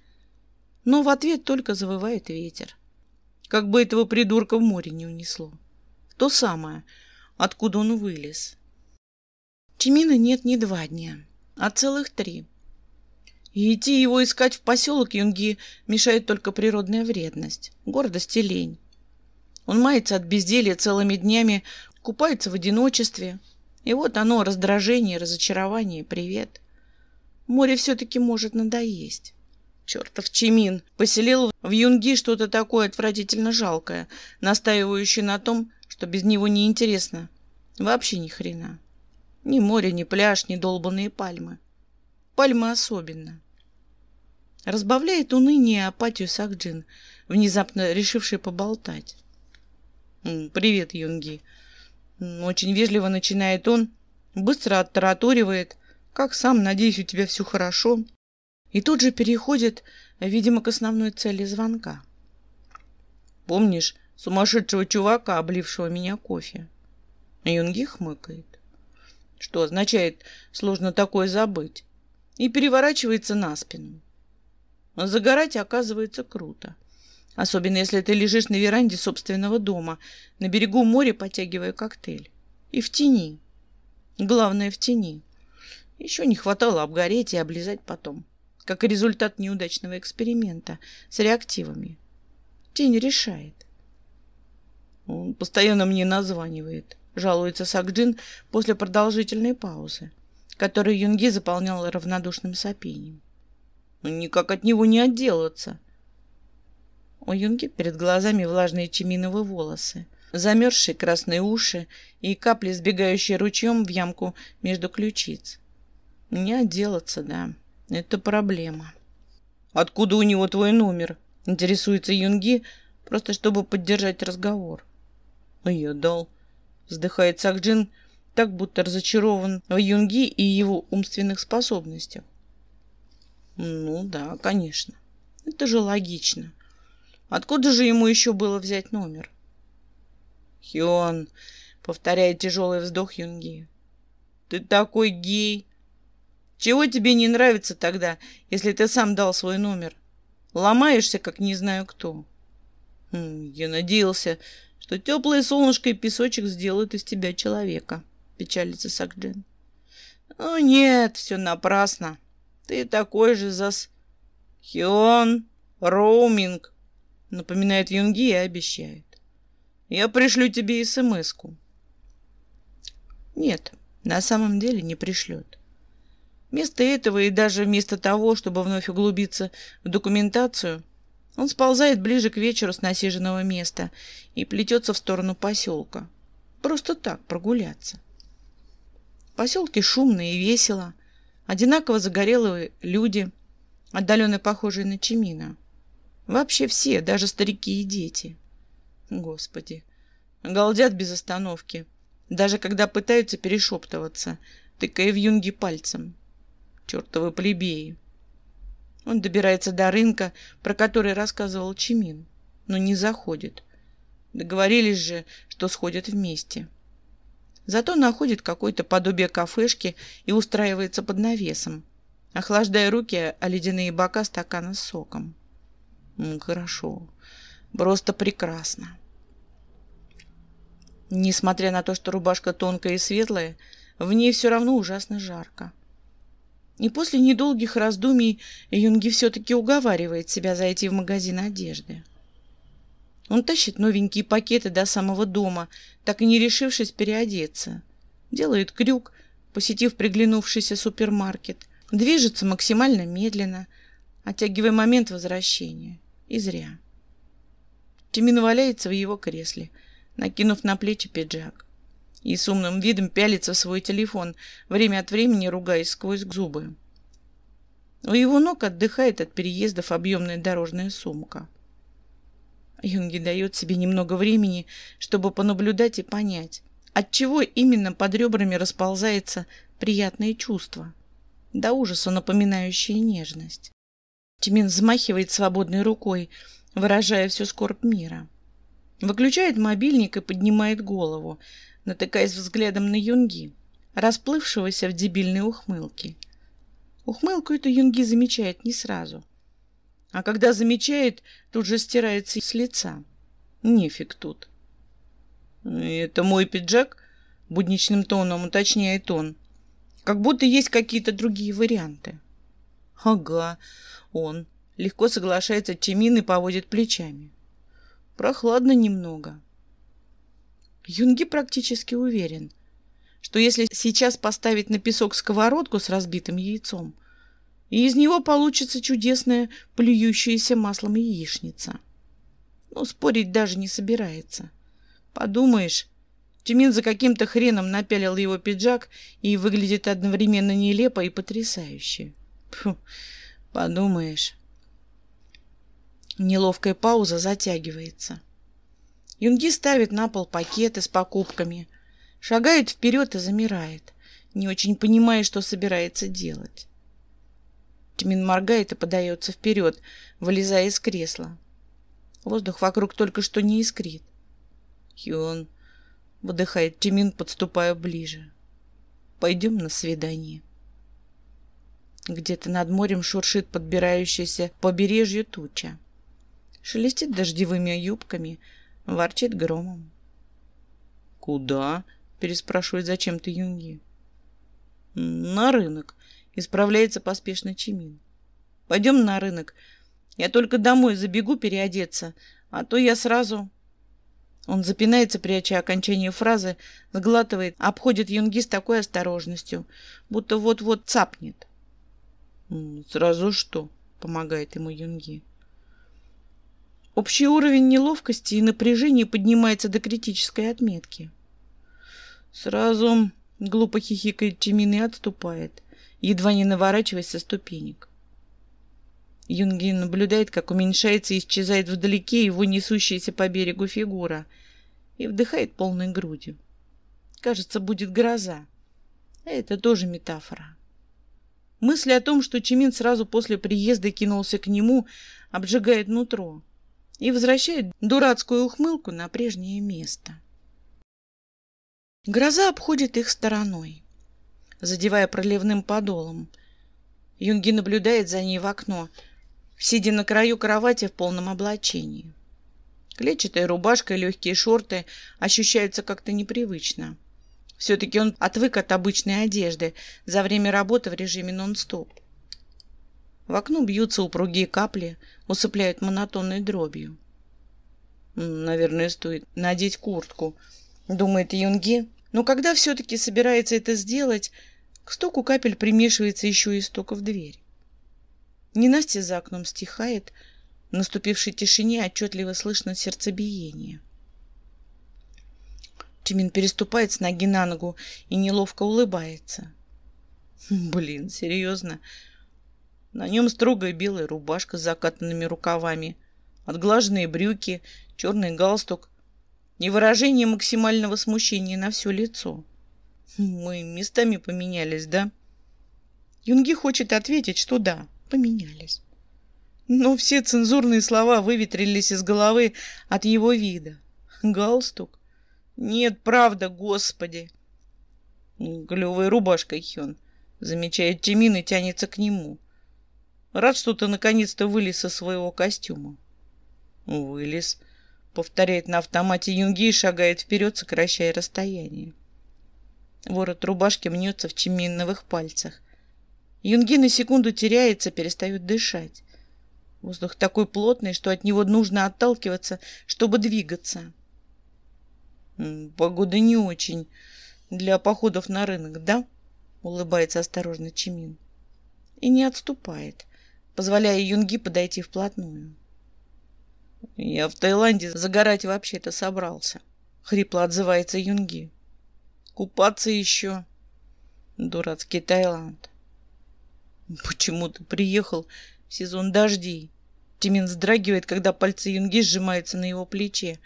Но в ответ только завывает ветер как бы этого придурка в море не унесло. То самое, откуда он вылез. Чемина нет не два дня, а целых три. И идти его искать в поселок Юнги мешает только природная вредность, гордость и лень. Он мается от безделья целыми днями, купается в одиночестве. И вот оно, раздражение, разочарование, привет. Море все-таки может надоесть. Чертов Чимин поселил в Юнги что-то такое отвратительно жалкое, настаивающее на том, что без него неинтересно. Вообще ни хрена. Ни море, ни пляж, ни долбанные пальмы. Пальмы особенно. Разбавляет уныние и апатию Сакджин, внезапно решивший поболтать. «Привет, Юнги». Очень вежливо начинает он, быстро оттараторивает. «Как сам, надеюсь, у тебя все хорошо». И тут же переходит, видимо, к основной цели звонка. «Помнишь сумасшедшего чувака, облившего меня кофе?» Юнги хмыкает. «Что означает «сложно такое забыть»?» И переворачивается на спину. Загорать оказывается круто. Особенно, если ты лежишь на веранде собственного дома, на берегу моря, потягивая коктейль. И в тени. Главное, в тени. Еще не хватало обгореть и облизать потом как результат неудачного эксперимента с реактивами. Тень решает. Он постоянно мне названивает, жалуется Сакджин после продолжительной паузы, которую Юнги заполнял равнодушным сопением. «Ну, никак от него не отделаться. У Юнги перед глазами влажные чеминовые волосы, замерзшие красные уши и капли, сбегающие ручьем в ямку между ключиц. Не отделаться, да. Это проблема. Откуда у него твой номер? Интересуется Юнги, просто чтобы поддержать разговор. Ну, я дал. Вздыхает Сакджин, так будто разочарован в Юнги и его умственных способностях. Ну да, конечно. Это же логично. Откуда же ему еще было взять номер? Хион, повторяет тяжелый вздох Юнги. Ты такой гей. Чего тебе не нравится тогда, если ты сам дал свой номер? Ломаешься, как не знаю кто. Хм, я надеялся, что теплое солнышко и песочек сделают из тебя человека, печалится Сакджин. Ну нет, все напрасно. Ты такой же зас... Хион, роуминг, напоминает Юнги и обещает. Я пришлю тебе смс -ку. Нет, на самом деле не пришлет. Вместо этого и даже вместо того, чтобы вновь углубиться в документацию, он сползает ближе к вечеру с насиженного места и плетется в сторону поселка. Просто так, прогуляться. В поселке шумно и весело, одинаково загорелые люди, отдаленно похожие на Чемина. Вообще все, даже старики и дети. Господи, голдят без остановки, даже когда пытаются перешептываться, тыкая в юнги пальцем. Чертовы плебеи. Он добирается до рынка, про который рассказывал Чимин, но не заходит. Договорились же, что сходят вместе. Зато находит какое-то подобие кафешки и устраивается под навесом, охлаждая руки о ледяные бока стакана с соком. Ну, хорошо. Просто прекрасно. Несмотря на то, что рубашка тонкая и светлая, в ней все равно ужасно жарко. И после недолгих раздумий Юнги все-таки уговаривает себя зайти в магазин одежды. Он тащит новенькие пакеты до самого дома, так и не решившись переодеться. Делает крюк, посетив приглянувшийся супермаркет. Движется максимально медленно, оттягивая момент возвращения. И зря. Тимин валяется в его кресле, накинув на плечи пиджак и с умным видом пялится в свой телефон, время от времени ругаясь сквозь зубы. У его ног отдыхает от переездов объемная дорожная сумка. Юнги дает себе немного времени, чтобы понаблюдать и понять, от чего именно под ребрами расползается приятное чувство, до ужаса напоминающее нежность. Тимин взмахивает свободной рукой, выражая всю скорбь мира. Выключает мобильник и поднимает голову, натыкаясь взглядом на Юнги, расплывшегося в дебильной ухмылке. Ухмылку эту Юнги замечает не сразу. А когда замечает, тут же стирается с лица. Нефиг тут. «Это мой пиджак?» — будничным тоном уточняет он. «Как будто есть какие-то другие варианты». «Ага, он». Легко соглашается Чимин и поводит плечами. «Прохладно немного». Юнги практически уверен, что если сейчас поставить на песок сковородку с разбитым яйцом, и из него получится чудесная плюющаяся маслом яичница. Но ну, спорить даже не собирается. Подумаешь, Тюмин за каким-то хреном напялил его пиджак и выглядит одновременно нелепо и потрясающе. Фу, подумаешь. Неловкая пауза затягивается. Юнги ставит на пол пакеты с покупками, шагает вперед и замирает, не очень понимая, что собирается делать. Тьмин моргает и подается вперед, вылезая из кресла. Воздух вокруг только что не искрит. Хион выдыхает Тимин, подступая ближе. Пойдем на свидание. Где-то над морем шуршит подбирающаяся побережью туча. Шелестит дождевыми юбками, Ворчит громом. «Куда?» – переспрашивает зачем-то Юнги. «На рынок», – исправляется поспешно Чимин. «Пойдем на рынок. Я только домой забегу переодеться, а то я сразу...» Он запинается, пряча окончание фразы, сглатывает, обходит Юнги с такой осторожностью, будто вот-вот цапнет. «Сразу что?» — помогает ему Юнги. Общий уровень неловкости и напряжения поднимается до критической отметки. Сразу глупо хихикает Чимин и отступает, едва не наворачиваясь со ступенек. Юнгин наблюдает, как уменьшается и исчезает вдалеке его несущаяся по берегу фигура, и вдыхает полной грудью. Кажется, будет гроза. Это тоже метафора. Мысль о том, что Чимин сразу после приезда кинулся к нему, обжигает нутро и возвращает дурацкую ухмылку на прежнее место. Гроза обходит их стороной, задевая проливным подолом. Юнги наблюдает за ней в окно, сидя на краю кровати в полном облачении. Клетчатая рубашка и легкие шорты ощущаются как-то непривычно. Все-таки он отвык от обычной одежды за время работы в режиме нон-стоп. В окно бьются упругие капли, усыпляют монотонной дробью. Наверное, стоит надеть куртку, думает Юнги. Но когда все-таки собирается это сделать, к стоку капель примешивается еще и стук в дверь. Ненастье за окном стихает, в наступившей тишине отчетливо слышно сердцебиение. Чимин переступает с ноги на ногу и неловко улыбается. «Блин, серьезно? На нем строгая белая рубашка с закатанными рукавами, отглаженные брюки, черный галстук и выражение максимального смущения на все лицо. Мы местами поменялись, да? Юнги хочет ответить, что да, поменялись. Но все цензурные слова выветрились из головы от его вида. Галстук? Нет, правда, господи. Глевая рубашка Хён. Замечает Тимин и тянется к нему. Рад, что ты наконец-то вылез со своего костюма. Вылез, повторяет на автомате Юнги и шагает вперед, сокращая расстояние. Ворот рубашки мнется в чеминовых пальцах. Юнги на секунду теряется, перестает дышать. Воздух такой плотный, что от него нужно отталкиваться, чтобы двигаться. Погода не очень для походов на рынок, да? Улыбается осторожно Чимин. И не отступает позволяя Юнги подойти вплотную. «Я в Таиланде загорать вообще-то собрался», — хрипло отзывается Юнги. «Купаться еще». Дурацкий Таиланд. «Почему ты приехал в сезон дождей?» Тимин вздрагивает, когда пальцы Юнги сжимаются на его плече,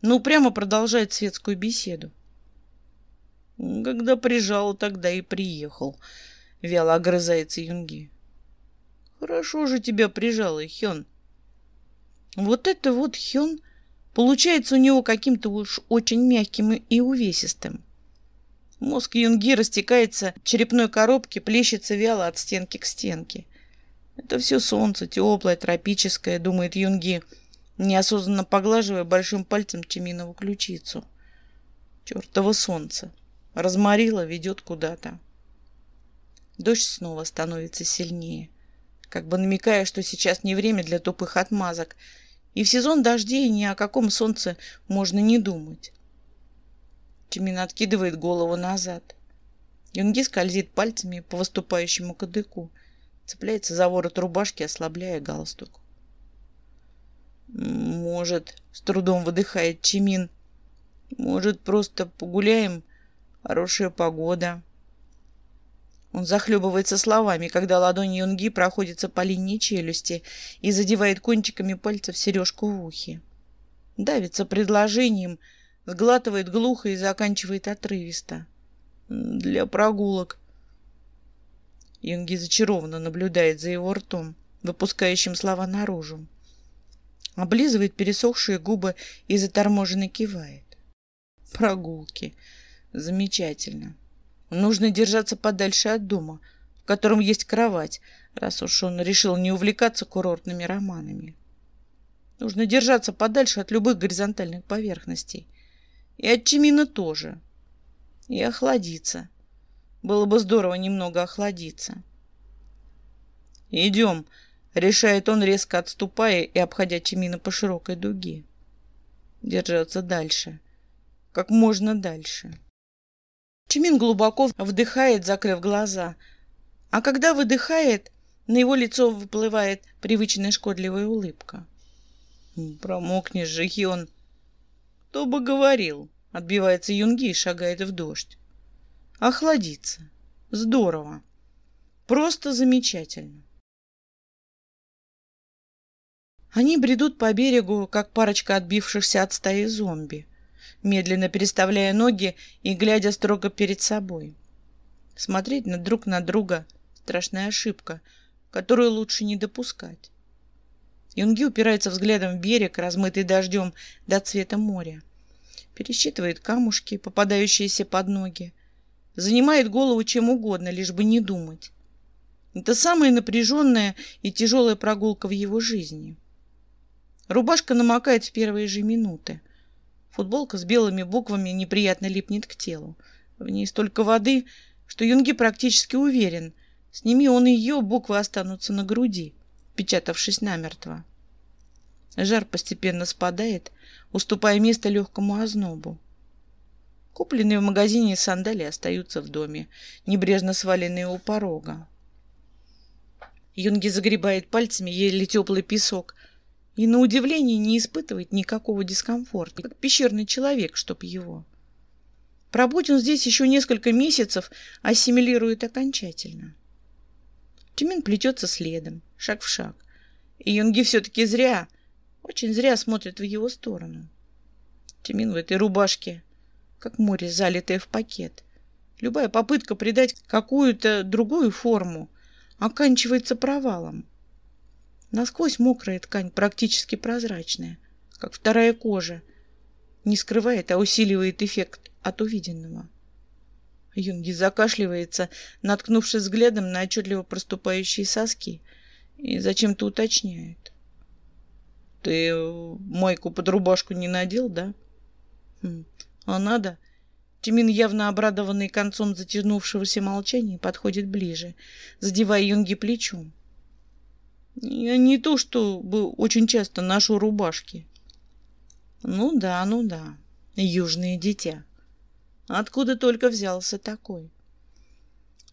но ну, упрямо продолжает светскую беседу. «Когда прижал, тогда и приехал», — вяло огрызается Юнги. Хорошо же тебя прижала, Хён. Вот это вот Хён получается у него каким-то уж очень мягким и увесистым. Мозг Юнги растекается черепной коробке, плещется вяло от стенки к стенке. Это все солнце, теплое, тропическое, думает Юнги, неосознанно поглаживая большим пальцем Чеминову ключицу. Чертово солнце. Разморило, ведет куда-то. Дождь снова становится сильнее как бы намекая, что сейчас не время для тупых отмазок, и в сезон дождей ни о каком солнце можно не думать. Тимин откидывает голову назад. Юнги скользит пальцами по выступающему кадыку, цепляется за ворот рубашки, ослабляя галстук. «Может, — с трудом выдыхает Чимин, — может, просто погуляем? Хорошая погода». Он захлебывается словами, когда ладонь Юнги проходится по линии челюсти и задевает кончиками пальцев сережку в ухе. Давится предложением, сглатывает глухо и заканчивает отрывисто. «Для прогулок». Юнги зачарованно наблюдает за его ртом, выпускающим слова наружу. Облизывает пересохшие губы и заторможенно кивает. «Прогулки. Замечательно». Нужно держаться подальше от дома, в котором есть кровать, раз уж он решил не увлекаться курортными романами. Нужно держаться подальше от любых горизонтальных поверхностей. И от Чимина тоже. И охладиться. Было бы здорово немного охладиться. «Идем», — решает он, резко отступая и обходя Чимина по широкой дуге. Держаться дальше. Как можно дальше. Чимин глубоко вдыхает, закрыв глаза. А когда выдыхает, на его лицо выплывает привычная шкодливая улыбка. «Промокнешь же, Хион!» «Кто бы говорил!» — отбивается Юнги и шагает в дождь. «Охладиться! Здорово! Просто замечательно!» Они бредут по берегу, как парочка отбившихся от стаи зомби медленно переставляя ноги и глядя строго перед собой. Смотреть на друг на друга – страшная ошибка, которую лучше не допускать. Юнги упирается взглядом в берег, размытый дождем до цвета моря. Пересчитывает камушки, попадающиеся под ноги. Занимает голову чем угодно, лишь бы не думать. Это самая напряженная и тяжелая прогулка в его жизни. Рубашка намокает в первые же минуты. Футболка с белыми буквами неприятно липнет к телу. В ней столько воды, что Юнги практически уверен. Сними он ее, буквы останутся на груди, печатавшись намертво. Жар постепенно спадает, уступая место легкому ознобу. Купленные в магазине сандалии остаются в доме, небрежно сваленные у порога. Юнги загребает пальцами еле теплый песок – и на удивление не испытывает никакого дискомфорта, как пещерный человек, чтоб его. Пробудь он здесь еще несколько месяцев, ассимилирует окончательно. Тюмин плетется следом, шаг в шаг. И юнги все-таки зря, очень зря смотрит в его сторону. Тюмин в этой рубашке, как море, залитое в пакет. Любая попытка придать какую-то другую форму оканчивается провалом. Насквозь мокрая ткань, практически прозрачная, как вторая кожа. Не скрывает, а усиливает эффект от увиденного. Юнги закашливается, наткнувшись взглядом на отчетливо проступающие соски, и зачем-то уточняет. «Ты майку под рубашку не надел, да?» «Хм, «А надо?» Тимин, явно обрадованный концом затянувшегося молчания, подходит ближе, задевая Юнги плечом. Я не то чтобы очень часто ношу рубашки. Ну да, ну да. Южные дитя. Откуда только взялся такой?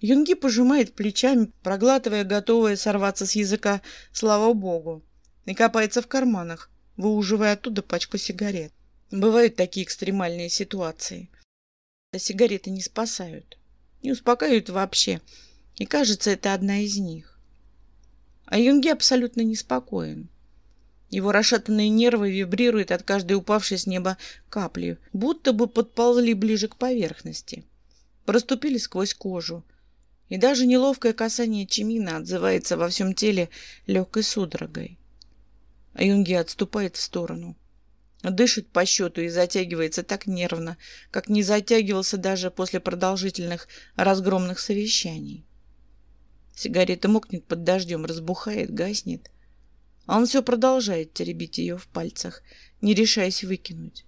Юнги пожимает плечами, проглатывая готовое сорваться с языка «Слава Богу!» и копается в карманах, выуживая оттуда пачку сигарет. Бывают такие экстремальные ситуации. А сигареты не спасают, не успокаивают вообще, и кажется, это одна из них. А Юнге абсолютно неспокоен. Его расшатанные нервы вибрируют от каждой упавшей с неба капли, будто бы подползли ближе к поверхности. Проступили сквозь кожу. И даже неловкое касание чемина отзывается во всем теле легкой судорогой. А Юнге отступает в сторону. Дышит по счету и затягивается так нервно, как не затягивался даже после продолжительных разгромных совещаний. Сигарета мокнет под дождем, разбухает, гаснет. А он все продолжает теребить ее в пальцах, не решаясь выкинуть.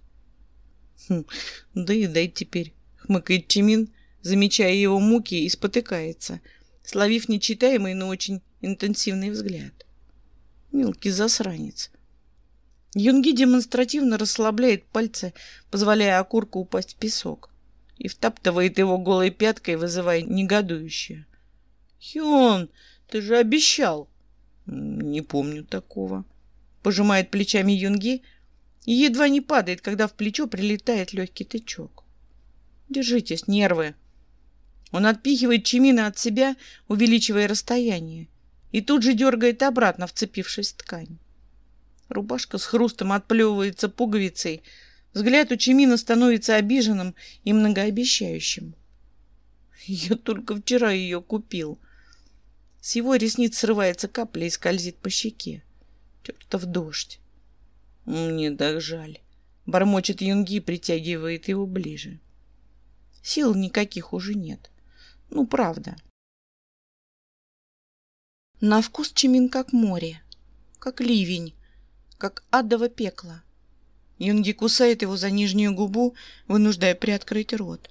Хм, да и дай теперь, хмыкает Чимин, замечая его муки и спотыкается, словив нечитаемый, но очень интенсивный взгляд. Мелкий засранец. Юнги демонстративно расслабляет пальцы, позволяя окурку упасть в песок, и втаптывает его голой пяткой, вызывая негодующее. Хён, ты же обещал. Не помню такого. Пожимает плечами Юнги и едва не падает, когда в плечо прилетает легкий тычок. Держитесь, нервы. Он отпихивает Чимина от себя, увеличивая расстояние, и тут же дергает обратно, вцепившись в ткань. Рубашка с хрустом отплевывается пуговицей. Взгляд у Чимина становится обиженным и многообещающим. «Я только вчера ее купил», с его ресниц срывается капля и скользит по щеке. в дождь. Мне так жаль. Бормочет Юнги, притягивает его ближе. Сил никаких уже нет. Ну, правда. На вкус Чимин как море, как ливень, как адово пекло. Юнги кусает его за нижнюю губу, вынуждая приоткрыть рот.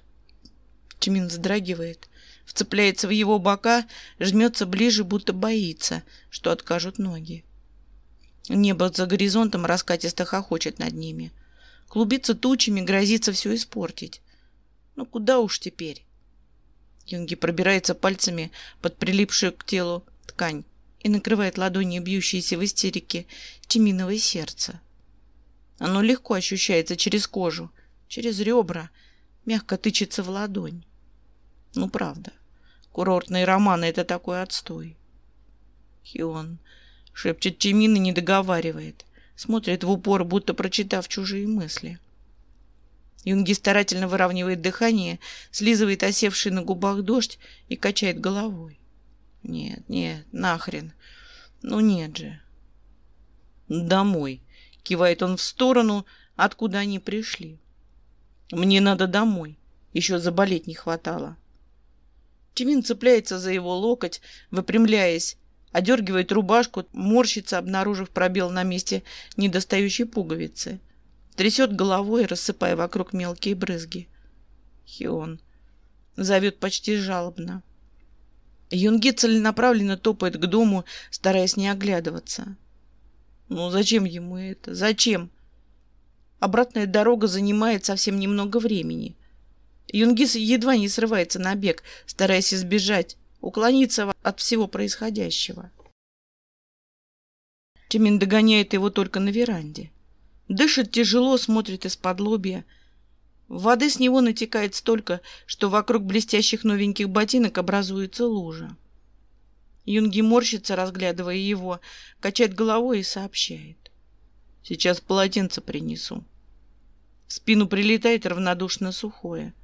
Чимин вздрагивает, вцепляется в его бока, жмется ближе, будто боится, что откажут ноги. Небо за горизонтом раскатисто хохочет над ними. Клубится тучами, грозится все испортить. Ну куда уж теперь? Юнги пробирается пальцами под прилипшую к телу ткань и накрывает ладони бьющиеся в истерике тиминовое сердце. Оно легко ощущается через кожу, через ребра, мягко тычется в ладонь. Ну, правда. Курортные романы — это такой отстой. Хион шепчет Чимин и не договаривает. Смотрит в упор, будто прочитав чужие мысли. Юнги старательно выравнивает дыхание, слизывает осевший на губах дождь и качает головой. Нет, нет, нахрен. Ну нет же. Домой. Кивает он в сторону, откуда они пришли. Мне надо домой. Еще заболеть не хватало. Чевин цепляется за его локоть, выпрямляясь, одергивает рубашку, морщится, обнаружив пробел на месте недостающей пуговицы. Трясет головой, рассыпая вокруг мелкие брызги. Хион зовет почти жалобно. Юнги целенаправленно топает к дому, стараясь не оглядываться. Ну зачем ему это? Зачем? Обратная дорога занимает совсем немного времени. Юнгис едва не срывается на бег, стараясь избежать, уклониться от всего происходящего. Тимин догоняет его только на веранде. Дышит тяжело, смотрит из-под лобья. Воды с него натекает столько, что вокруг блестящих новеньких ботинок образуется лужа. Юнги морщится, разглядывая его, качает головой и сообщает. «Сейчас полотенце принесу». В спину прилетает равнодушно сухое.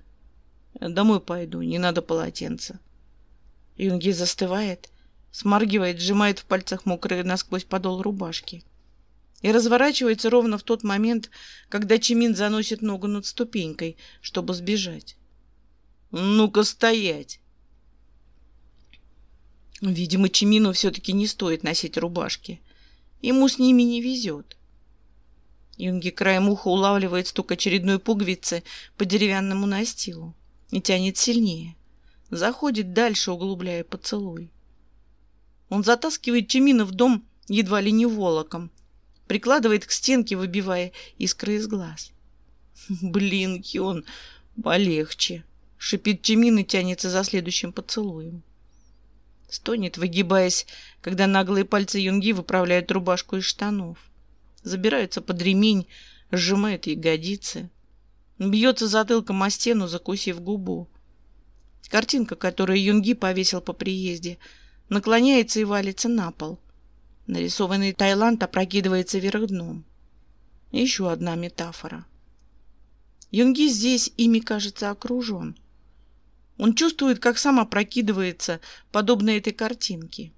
Домой пойду, не надо полотенца. Юнги застывает, сморгивает, сжимает в пальцах мокрый насквозь подол рубашки. И разворачивается ровно в тот момент, когда Чимин заносит ногу над ступенькой, чтобы сбежать. «Ну-ка стоять!» Видимо, Чимину все-таки не стоит носить рубашки. Ему с ними не везет. Юнги краем уха улавливает стук очередной пуговицы по деревянному настилу и тянет сильнее. Заходит дальше, углубляя поцелуй. Он затаскивает Чемина в дом едва ли не волоком. Прикладывает к стенке, выбивая искры из глаз. «Блин, Кион, полегче!» — шипит Чемин и тянется за следующим поцелуем. Стонет, выгибаясь, когда наглые пальцы Юнги выправляют рубашку из штанов. Забираются под ремень, сжимают ягодицы. Бьется затылком о стену, закусив губу. Картинка, которую Юнги повесил по приезде, наклоняется и валится на пол. Нарисованный Таиланд опрокидывается вверх дном. Еще одна метафора. Юнги здесь ими, кажется, окружен. Он чувствует, как сам опрокидывается, подобно этой картинке.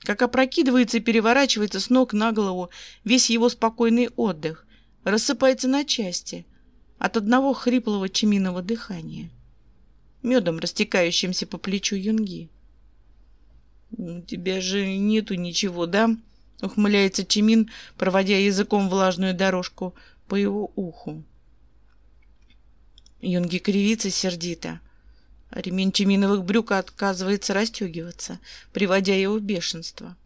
Как опрокидывается и переворачивается с ног на голову весь его спокойный отдых, рассыпается на части, от одного хриплого чеминого дыхания, медом растекающимся по плечу юнги. «У тебя же нету ничего, да?» — ухмыляется Чимин, проводя языком влажную дорожку по его уху. Юнги кривится сердито. Ремень Чиминовых брюк отказывается расстегиваться, приводя его в бешенство.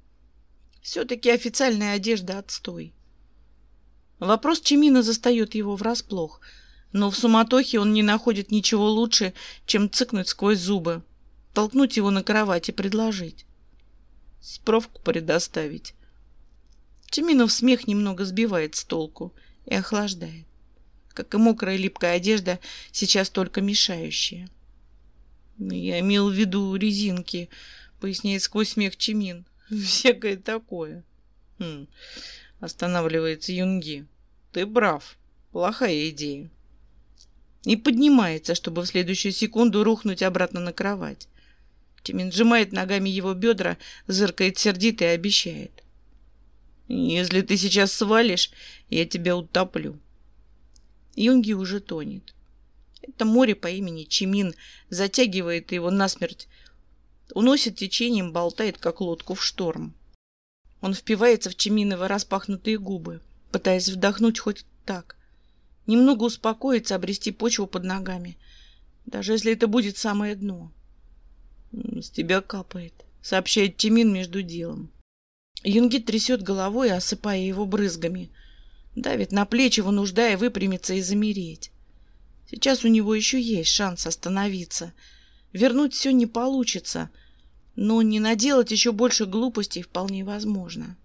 Все-таки официальная одежда — отстой. Вопрос Чимина застает его врасплох — но в суматохе он не находит ничего лучше, чем цыкнуть сквозь зубы, толкнуть его на кровать и предложить. Спровку предоставить. Тюминов смех немного сбивает с толку и охлаждает, как и мокрая липкая одежда, сейчас только мешающая. «Ну, «Я имел в виду резинки», — поясняет сквозь смех Чимин. «Всякое такое». Хм. Останавливается Юнги. «Ты прав. Плохая идея» и поднимается, чтобы в следующую секунду рухнуть обратно на кровать. Тимин сжимает ногами его бедра, зыркает сердито и обещает. «Если ты сейчас свалишь, я тебя утоплю». Юнги уже тонет. Это море по имени Чимин затягивает его насмерть, уносит течением, болтает, как лодку в шторм. Он впивается в Чиминово распахнутые губы, пытаясь вдохнуть хоть так немного успокоиться, обрести почву под ногами, даже если это будет самое дно. «С тебя капает», — сообщает Тимин между делом. Юнгит трясет головой, осыпая его брызгами. Давит на плечи, вынуждая выпрямиться и замереть. Сейчас у него еще есть шанс остановиться. Вернуть все не получится, но не наделать еще больше глупостей вполне возможно.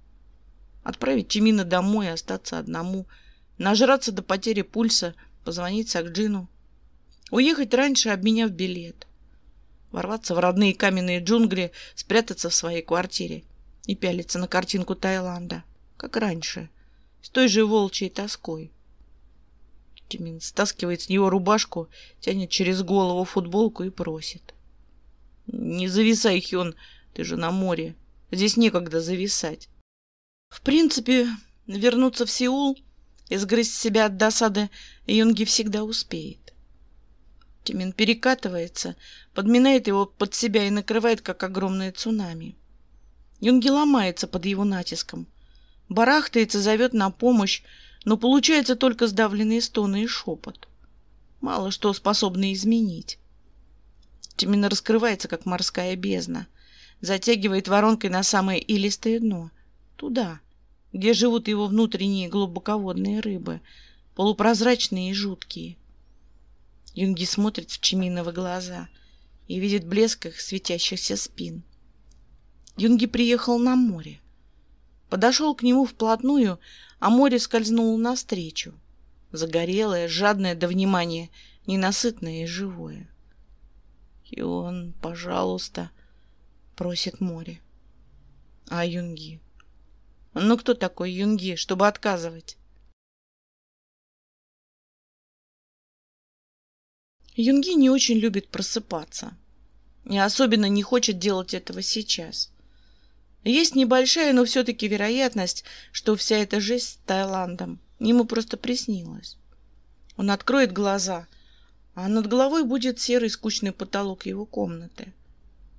Отправить Тимина домой и остаться одному — нажраться до потери пульса, позвонить Сакджину, уехать раньше, обменяв билет, ворваться в родные каменные джунгли, спрятаться в своей квартире и пялиться на картинку Таиланда, как раньше, с той же волчьей тоской. Тимин стаскивает с него рубашку, тянет через голову футболку и просит. «Не зависай, Хён, ты же на море. Здесь некогда зависать». В принципе, вернуться в Сеул — Изгрызть себя от досады Юнги всегда успеет. Тимин перекатывается, подминает его под себя и накрывает, как огромное цунами. Юнги ломается под его натиском. Барахтается, зовет на помощь, но получается только сдавленные стоны и шепот. Мало что способны изменить. Тимин раскрывается, как морская бездна. Затягивает воронкой на самое илистое дно. Туда, где живут его внутренние глубоководные рыбы, полупрозрачные и жуткие. Юнги смотрит в Чиминовы глаза и видит блеск их светящихся спин. Юнги приехал на море. Подошел к нему вплотную, а море скользнуло навстречу. Загорелое, жадное до внимания, ненасытное и живое. И он, пожалуйста, просит море. А Юнги ну кто такой Юнги, чтобы отказывать? Юнги не очень любит просыпаться. И особенно не хочет делать этого сейчас. Есть небольшая, но все-таки вероятность, что вся эта жизнь с Таиландом ему просто приснилась. Он откроет глаза, а над головой будет серый скучный потолок его комнаты.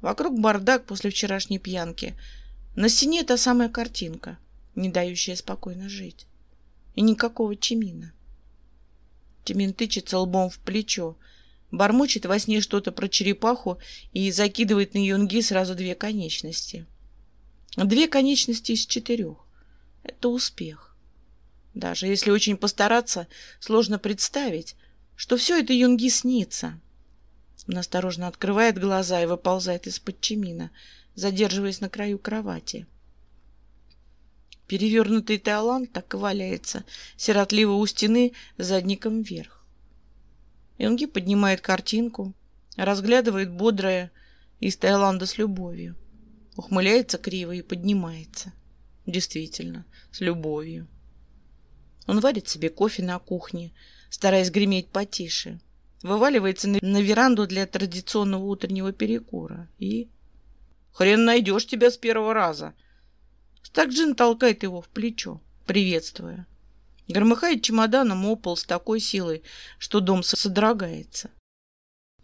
Вокруг бардак после вчерашней пьянки – на стене та самая картинка, не дающая спокойно жить. И никакого Чимина. Чимин тычется лбом в плечо, бормочет во сне что-то про черепаху и закидывает на юнги сразу две конечности. Две конечности из четырех. Это успех. Даже если очень постараться, сложно представить, что все это юнги снится. Он осторожно открывает глаза и выползает из-под чемина, задерживаясь на краю кровати. Перевернутый талант так и валяется, сиротливо у стены, задником вверх. Юнги поднимает картинку, разглядывает бодрое из Таиланда с любовью. Ухмыляется криво и поднимается. Действительно, с любовью. Он варит себе кофе на кухне, стараясь греметь потише. Вываливается на веранду для традиционного утреннего перекура и Хрен найдешь тебя с первого раза. Стакджин толкает его в плечо, приветствуя. Громыхает чемоданом о с такой силой, что дом содрогается.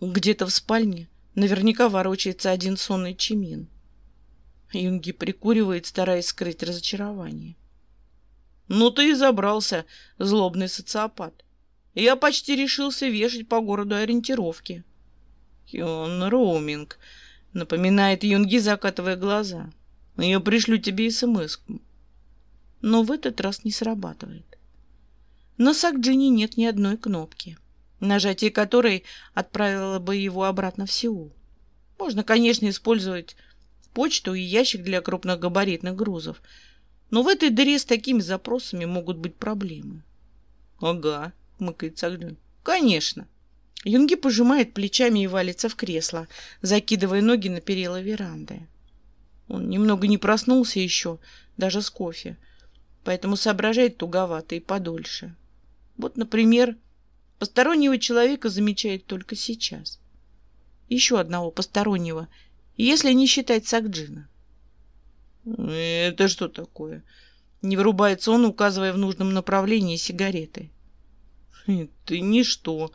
Где-то в спальне наверняка ворочается один сонный чемин. Юнги прикуривает, стараясь скрыть разочарование. «Ну ты и забрался, злобный социопат. Я почти решился вешать по городу ориентировки». «Хён Роуминг», Напоминает Юнги, закатывая глаза. Но я пришлю тебе смс -ку. Но в этот раз не срабатывает. На Сакджине нет ни одной кнопки, нажатие которой отправило бы его обратно в Сеул. Можно, конечно, использовать почту и ящик для крупногабаритных грузов, но в этой дыре с такими запросами могут быть проблемы. — Ага, — хмыкает Сагджин. — Конечно. — Юнги пожимает плечами и валится в кресло, закидывая ноги на перила веранды. Он немного не проснулся еще, даже с кофе, поэтому соображает туговато и подольше. Вот, например, постороннего человека замечает только сейчас. Еще одного постороннего, если не считать Сакджина. «Это что такое?» Не вырубается он, указывая в нужном направлении сигареты. «Хм, «Это ничто»,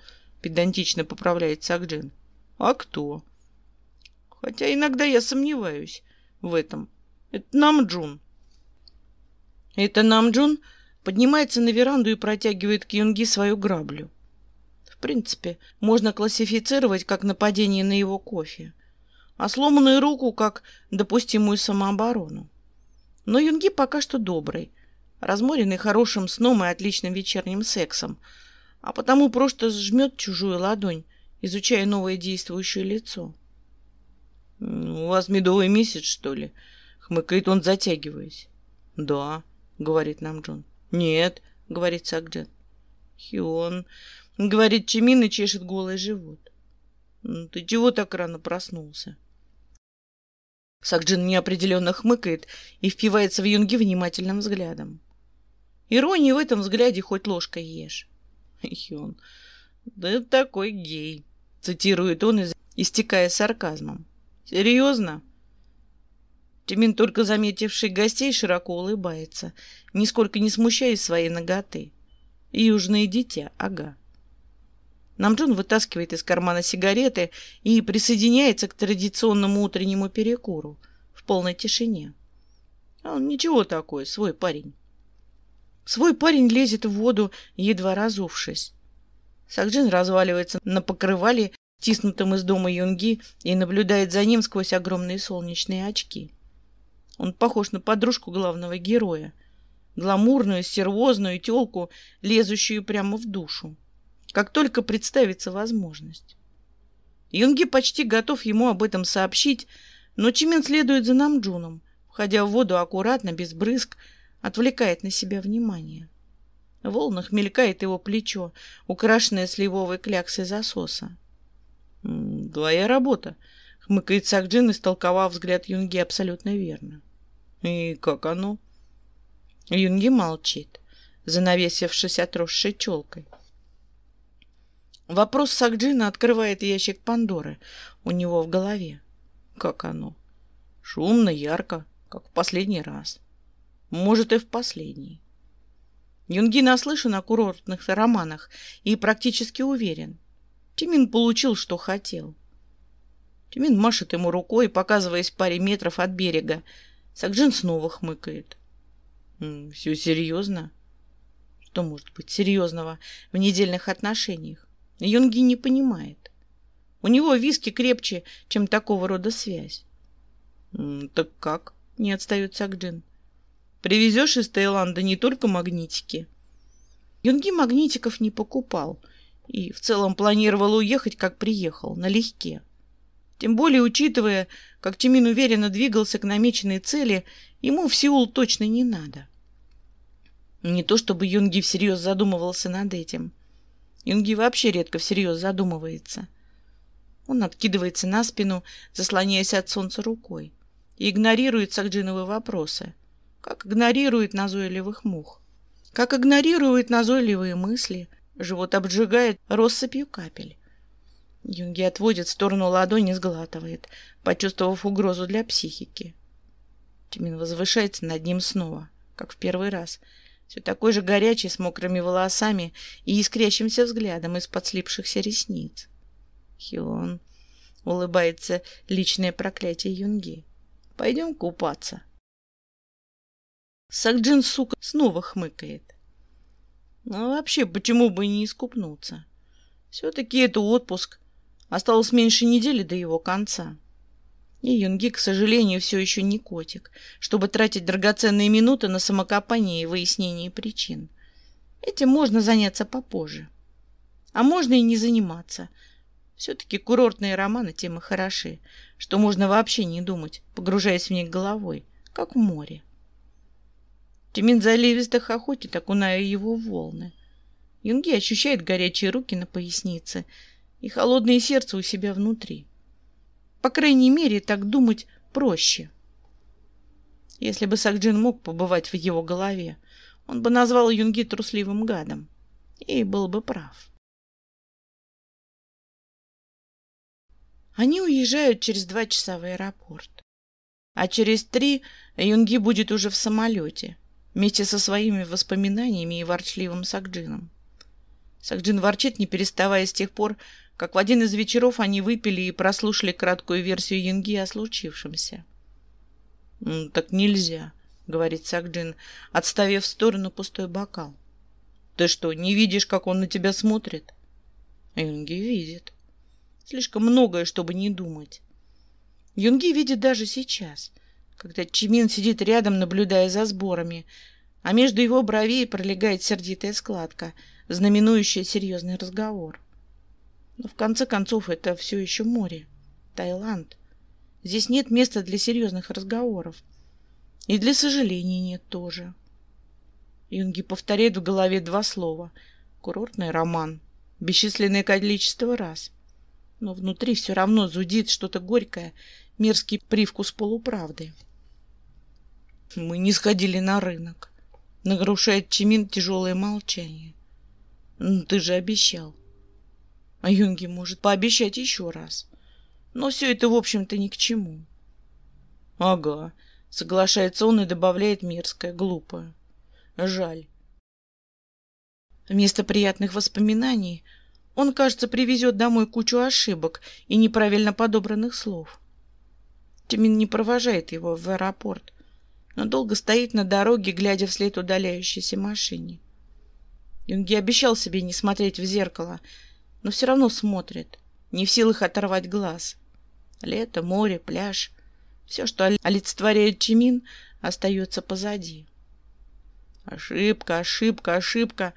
Педантично поправляет Акджин. А кто? Хотя иногда я сомневаюсь в этом. Это Намджун. Это Намджун поднимается на веранду и протягивает к Юнги свою граблю. В принципе, можно классифицировать как нападение на его кофе, а сломанную руку как допустимую самооборону. Но Юнги пока что добрый, разморенный хорошим сном и отличным вечерним сексом – а потому просто сжмет чужую ладонь, изучая новое действующее лицо. «Ну, «У вас медовый месяц, что ли?» — хмыкает он, затягиваясь. «Да», — говорит нам Джон. «Нет», — говорит Сагджет. «Хион», — говорит Чимин и чешет голый живот. «Ну, «Ты чего так рано проснулся?» Сакджин неопределенно хмыкает и впивается в Юнги внимательным взглядом. Иронии в этом взгляде хоть ложкой ешь. Хион. Да такой гей, цитирует он, истекая сарказмом. Серьезно? Тимин, только заметивший гостей, широко улыбается, нисколько не смущаясь своей ноготы. Южное дитя, ага. Намджун вытаскивает из кармана сигареты и присоединяется к традиционному утреннему перекуру в полной тишине. «А он ничего такой, свой парень. Свой парень лезет в воду, едва разувшись. Сакджин разваливается на покрывале, тиснутом из дома Юнги, и наблюдает за ним сквозь огромные солнечные очки. Он похож на подружку главного героя. Гламурную, сервозную телку, лезущую прямо в душу. Как только представится возможность. Юнги почти готов ему об этом сообщить, но Чимин следует за Намджуном, входя в воду аккуратно, без брызг, отвлекает на себя внимание. В волнах мелькает его плечо, украшенное сливовой кляксой засоса. «Твоя работа», — хмыкает Сакджин, истолковав взгляд Юнги абсолютно верно. «И как оно?» Юнги молчит, занавесившись отросшей челкой. Вопрос Сакджина открывает ящик Пандоры у него в голове. Как оно? Шумно, ярко, как в последний раз может и в последний. Юнги наслышан о курортных романах и практически уверен. Тимин получил, что хотел. Тимин машет ему рукой, показываясь в паре метров от берега. Сакджин снова хмыкает. «Все серьезно?» Что может быть серьезного в недельных отношениях? Юнги не понимает. У него виски крепче, чем такого рода связь. «Так как?» — не отстает Сакджин. Привезешь из Таиланда не только магнитики. Юнги магнитиков не покупал и в целом планировал уехать, как приехал, налегке. Тем более, учитывая, как Тимин уверенно двигался к намеченной цели, ему в Сеул точно не надо. Не то чтобы Юнги всерьез задумывался над этим. Юнги вообще редко всерьез задумывается. Он откидывается на спину, заслоняясь от солнца рукой, и игнорирует Сакджиновы вопросы — как игнорирует назойливых мух, как игнорирует назойливые мысли, живот обжигает россыпью капель. Юнги отводит в сторону ладони и сглатывает, почувствовав угрозу для психики. Тимин возвышается над ним снова, как в первый раз, все такой же горячий, с мокрыми волосами и искрящимся взглядом из-под слипшихся ресниц. Хион улыбается личное проклятие Юнги. «Пойдем купаться». Сакджин, сука, снова хмыкает. Ну, а вообще, почему бы не искупнуться? Все-таки это отпуск. Осталось меньше недели до его конца. И Юнги, к сожалению, все еще не котик, чтобы тратить драгоценные минуты на самокопание и выяснение причин. Этим можно заняться попозже. А можно и не заниматься. Все-таки курортные романы темы хороши, что можно вообще не думать, погружаясь в них головой, как в море. Тимин заливисто хохочет, окуная его в волны. Юнги ощущает горячие руки на пояснице и холодное сердце у себя внутри. По крайней мере, так думать проще. Если бы Сакджин мог побывать в его голове, он бы назвал Юнги трусливым гадом и был бы прав. Они уезжают через два часа в аэропорт. А через три Юнги будет уже в самолете вместе со своими воспоминаниями и ворчливым Сакджином. Сакджин ворчит, не переставая с тех пор, как в один из вечеров они выпили и прослушали краткую версию Янги о случившемся. «Так нельзя», — говорит Сакджин, отставив в сторону пустой бокал. «Ты что, не видишь, как он на тебя смотрит?» Юнги видит. Слишком многое, чтобы не думать. Юнги видит даже сейчас — когда Чимин сидит рядом, наблюдая за сборами, а между его бровей пролегает сердитая складка, знаменующая серьезный разговор. Но в конце концов это все еще море, Таиланд. Здесь нет места для серьезных разговоров. И для сожаления нет тоже. Юнги повторяет в голове два слова. Курортный роман. Бесчисленное количество раз. Но внутри все равно зудит что-то горькое, мерзкий привкус полуправды. Мы не сходили на рынок. Нагрушает Чимин тяжелое молчание. Ну, ты же обещал. А Юнги может пообещать еще раз. Но все это, в общем-то, ни к чему. Ага, соглашается он и добавляет мерзкое, глупое. Жаль. Вместо приятных воспоминаний он, кажется, привезет домой кучу ошибок и неправильно подобранных слов. Тимин не провожает его в аэропорт но долго стоит на дороге, глядя вслед удаляющейся машине. Юнги обещал себе не смотреть в зеркало, но все равно смотрит, не в силах оторвать глаз. Лето, море, пляж — все, что олицетворяет Чимин, остается позади. Ошибка, ошибка, ошибка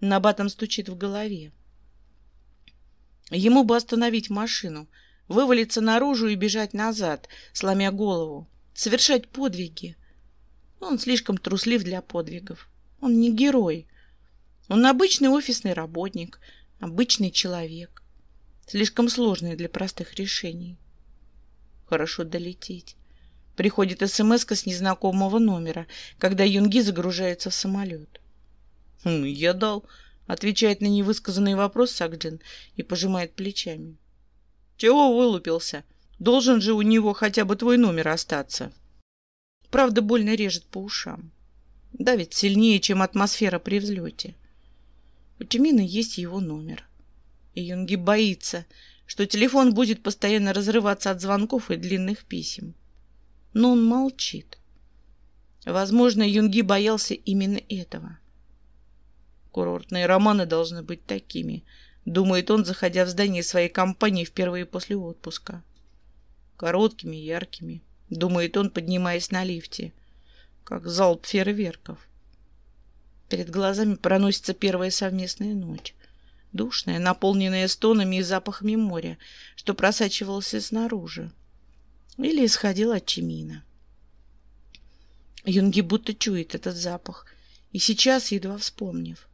на батом стучит в голове. Ему бы остановить машину, вывалиться наружу и бежать назад, сломя голову, совершать подвиги — он слишком труслив для подвигов. Он не герой. Он обычный офисный работник, обычный человек. Слишком сложный для простых решений. Хорошо долететь. Приходит смс с незнакомого номера, когда юнги загружаются в самолет. «Хм, «Я дал», — отвечает на невысказанный вопрос Сагджин и пожимает плечами. «Чего вылупился? Должен же у него хотя бы твой номер остаться». Правда, больно режет по ушам. Давит сильнее, чем атмосфера при взлете. У Тимина есть его номер. И Юнги боится, что телефон будет постоянно разрываться от звонков и длинных писем. Но он молчит. Возможно, Юнги боялся именно этого. Курортные романы должны быть такими, думает он, заходя в здание своей компании впервые после отпуска. Короткими, яркими, думает он, поднимаясь на лифте, как залп фейерверков. Перед глазами проносится первая совместная ночь, душная, наполненная стонами и запахами моря, что просачивался снаружи или исходил от чимина. Юнги будто чует этот запах, и сейчас, едва вспомнив.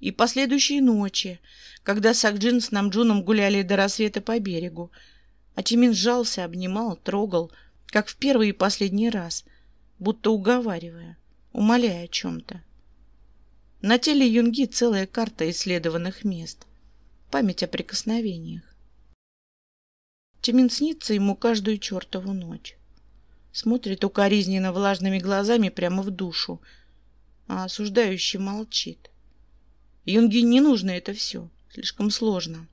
И последующие ночи, когда Сакджин с Намджуном гуляли до рассвета по берегу, а Чимин сжался, обнимал, трогал, как в первый и последний раз, будто уговаривая, умоляя о чем-то. На теле Юнги целая карта исследованных мест, память о прикосновениях. Тимин снится ему каждую чертову ночь. Смотрит укоризненно влажными глазами прямо в душу, а осуждающий молчит. Юнги не нужно это все, слишком сложно.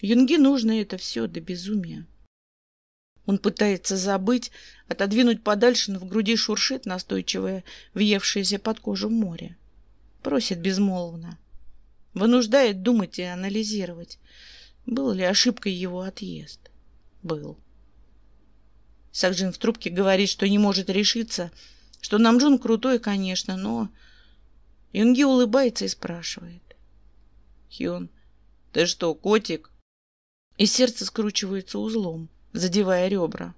Юнги нужно это все до безумия. Он пытается забыть, отодвинуть подальше, но в груди шуршит настойчивое, въевшееся под кожу море. Просит безмолвно. Вынуждает думать и анализировать. Был ли ошибкой его отъезд? Был. Сакджин в трубке говорит, что не может решиться, что Намджун крутой, конечно, но... Юнги улыбается и спрашивает. Хион, ты что, котик? И сердце скручивается узлом задевая ребра.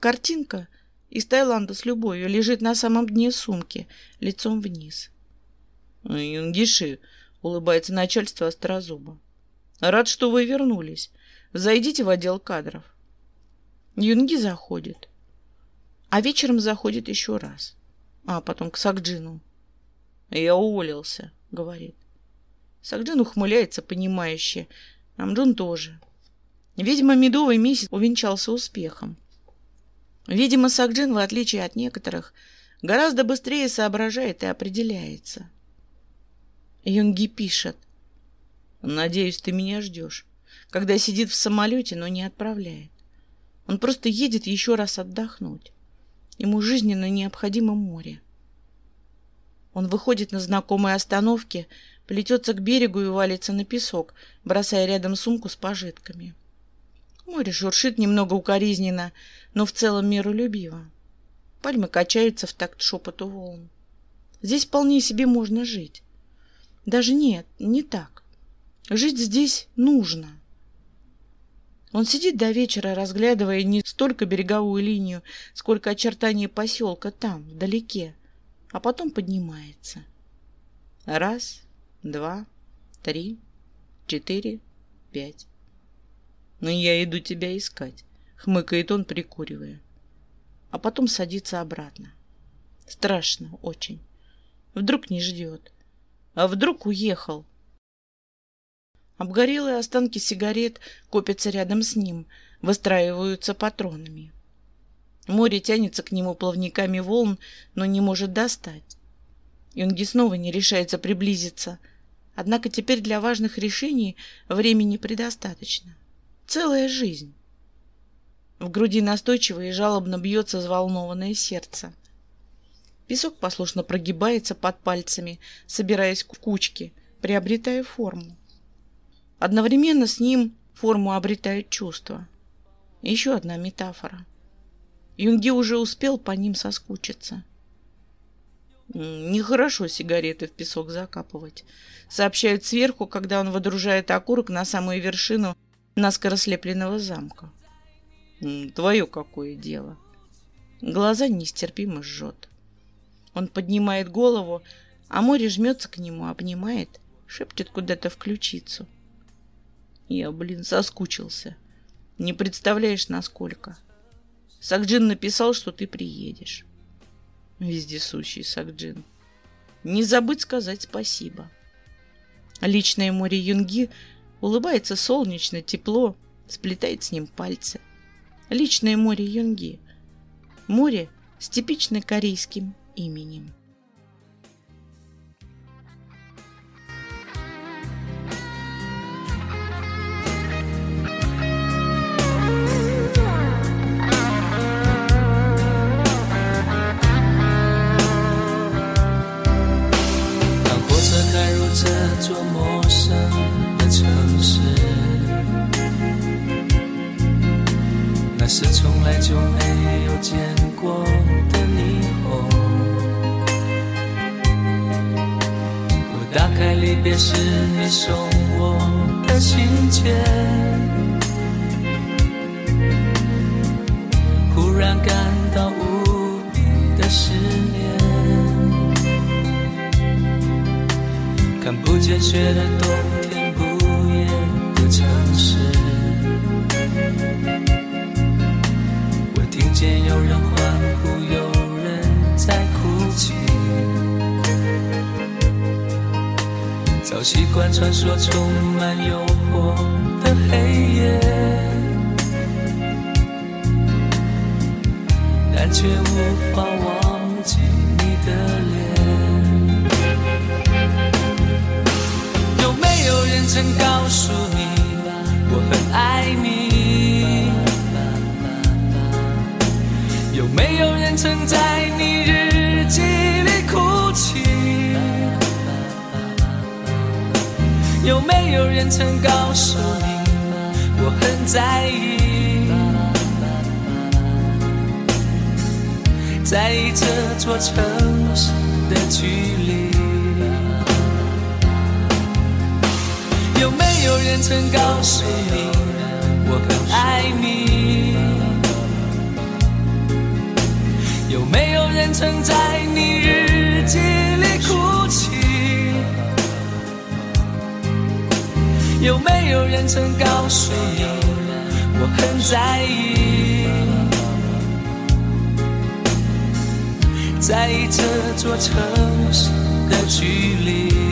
Картинка из Таиланда с любовью лежит на самом дне сумки, лицом вниз. «Юнгиши», — улыбается начальство Острозуба. «Рад, что вы вернулись. Зайдите в отдел кадров». Юнги заходит. А вечером заходит еще раз. А потом к Сакджину. «Я уволился», — говорит. Сакджин ухмыляется, понимающе. Намджун тоже. Видимо, медовый месяц увенчался успехом. Видимо, Сакджин, в отличие от некоторых, гораздо быстрее соображает и определяется. Юнги пишет. «Надеюсь, ты меня ждешь», когда сидит в самолете, но не отправляет. Он просто едет еще раз отдохнуть. Ему жизненно необходимо море. Он выходит на знакомые остановки, плетется к берегу и валится на песок, бросая рядом сумку с пожитками. Море шуршит немного укоризненно, но в целом миролюбиво. Пальмы качаются в такт шепоту волн. Здесь вполне себе можно жить. Даже нет, не так. Жить здесь нужно. Он сидит до вечера, разглядывая не столько береговую линию, сколько очертания поселка там, вдалеке, а потом поднимается. Раз, два, три, четыре, пять. «Но я иду тебя искать», — хмыкает он, прикуривая. А потом садится обратно. Страшно очень. Вдруг не ждет. А вдруг уехал? Обгорелые останки сигарет копятся рядом с ним, выстраиваются патронами. Море тянется к нему плавниками волн, но не может достать. Юнги снова не решается приблизиться. Однако теперь для важных решений времени предостаточно. Целая жизнь. В груди настойчиво и жалобно бьется взволнованное сердце. Песок послушно прогибается под пальцами, собираясь в кучки, приобретая форму. Одновременно с ним форму обретают чувства. Еще одна метафора. Юнги уже успел по ним соскучиться. Нехорошо сигареты в песок закапывать. Сообщают сверху, когда он водружает окурок на самую вершину наскоро слепленного замка. Твое какое дело. Глаза нестерпимо жжет. Он поднимает голову, а море жмется к нему, обнимает, шепчет куда-то в ключицу. Я, блин, соскучился. Не представляешь, насколько. Сакджин написал, что ты приедешь. Вездесущий Сакджин. Не забыть сказать спасибо. Личное море Юнги Улыбается солнечно, тепло, сплетает с ним пальцы. Личное море Юнги. Море с типично корейским именем. 是从来就没有见过的霓虹。我打开离别时你送我的信件，忽然感到无比的失眠，看不见雪的冬天不夜的城市。间有人欢呼，有人在哭泣。早习惯穿梭充满诱惑的黑夜，但却无法忘记你的脸。有没有人曾告诉你，我很爱你？有没有人曾在你日记里哭泣？有没有人曾告诉你我很在意？在意这座城市的距离？有没有人曾告诉你我很爱你？曾在你日记里哭泣，有没有人曾告诉你，我很在意，在意这座城市的距离。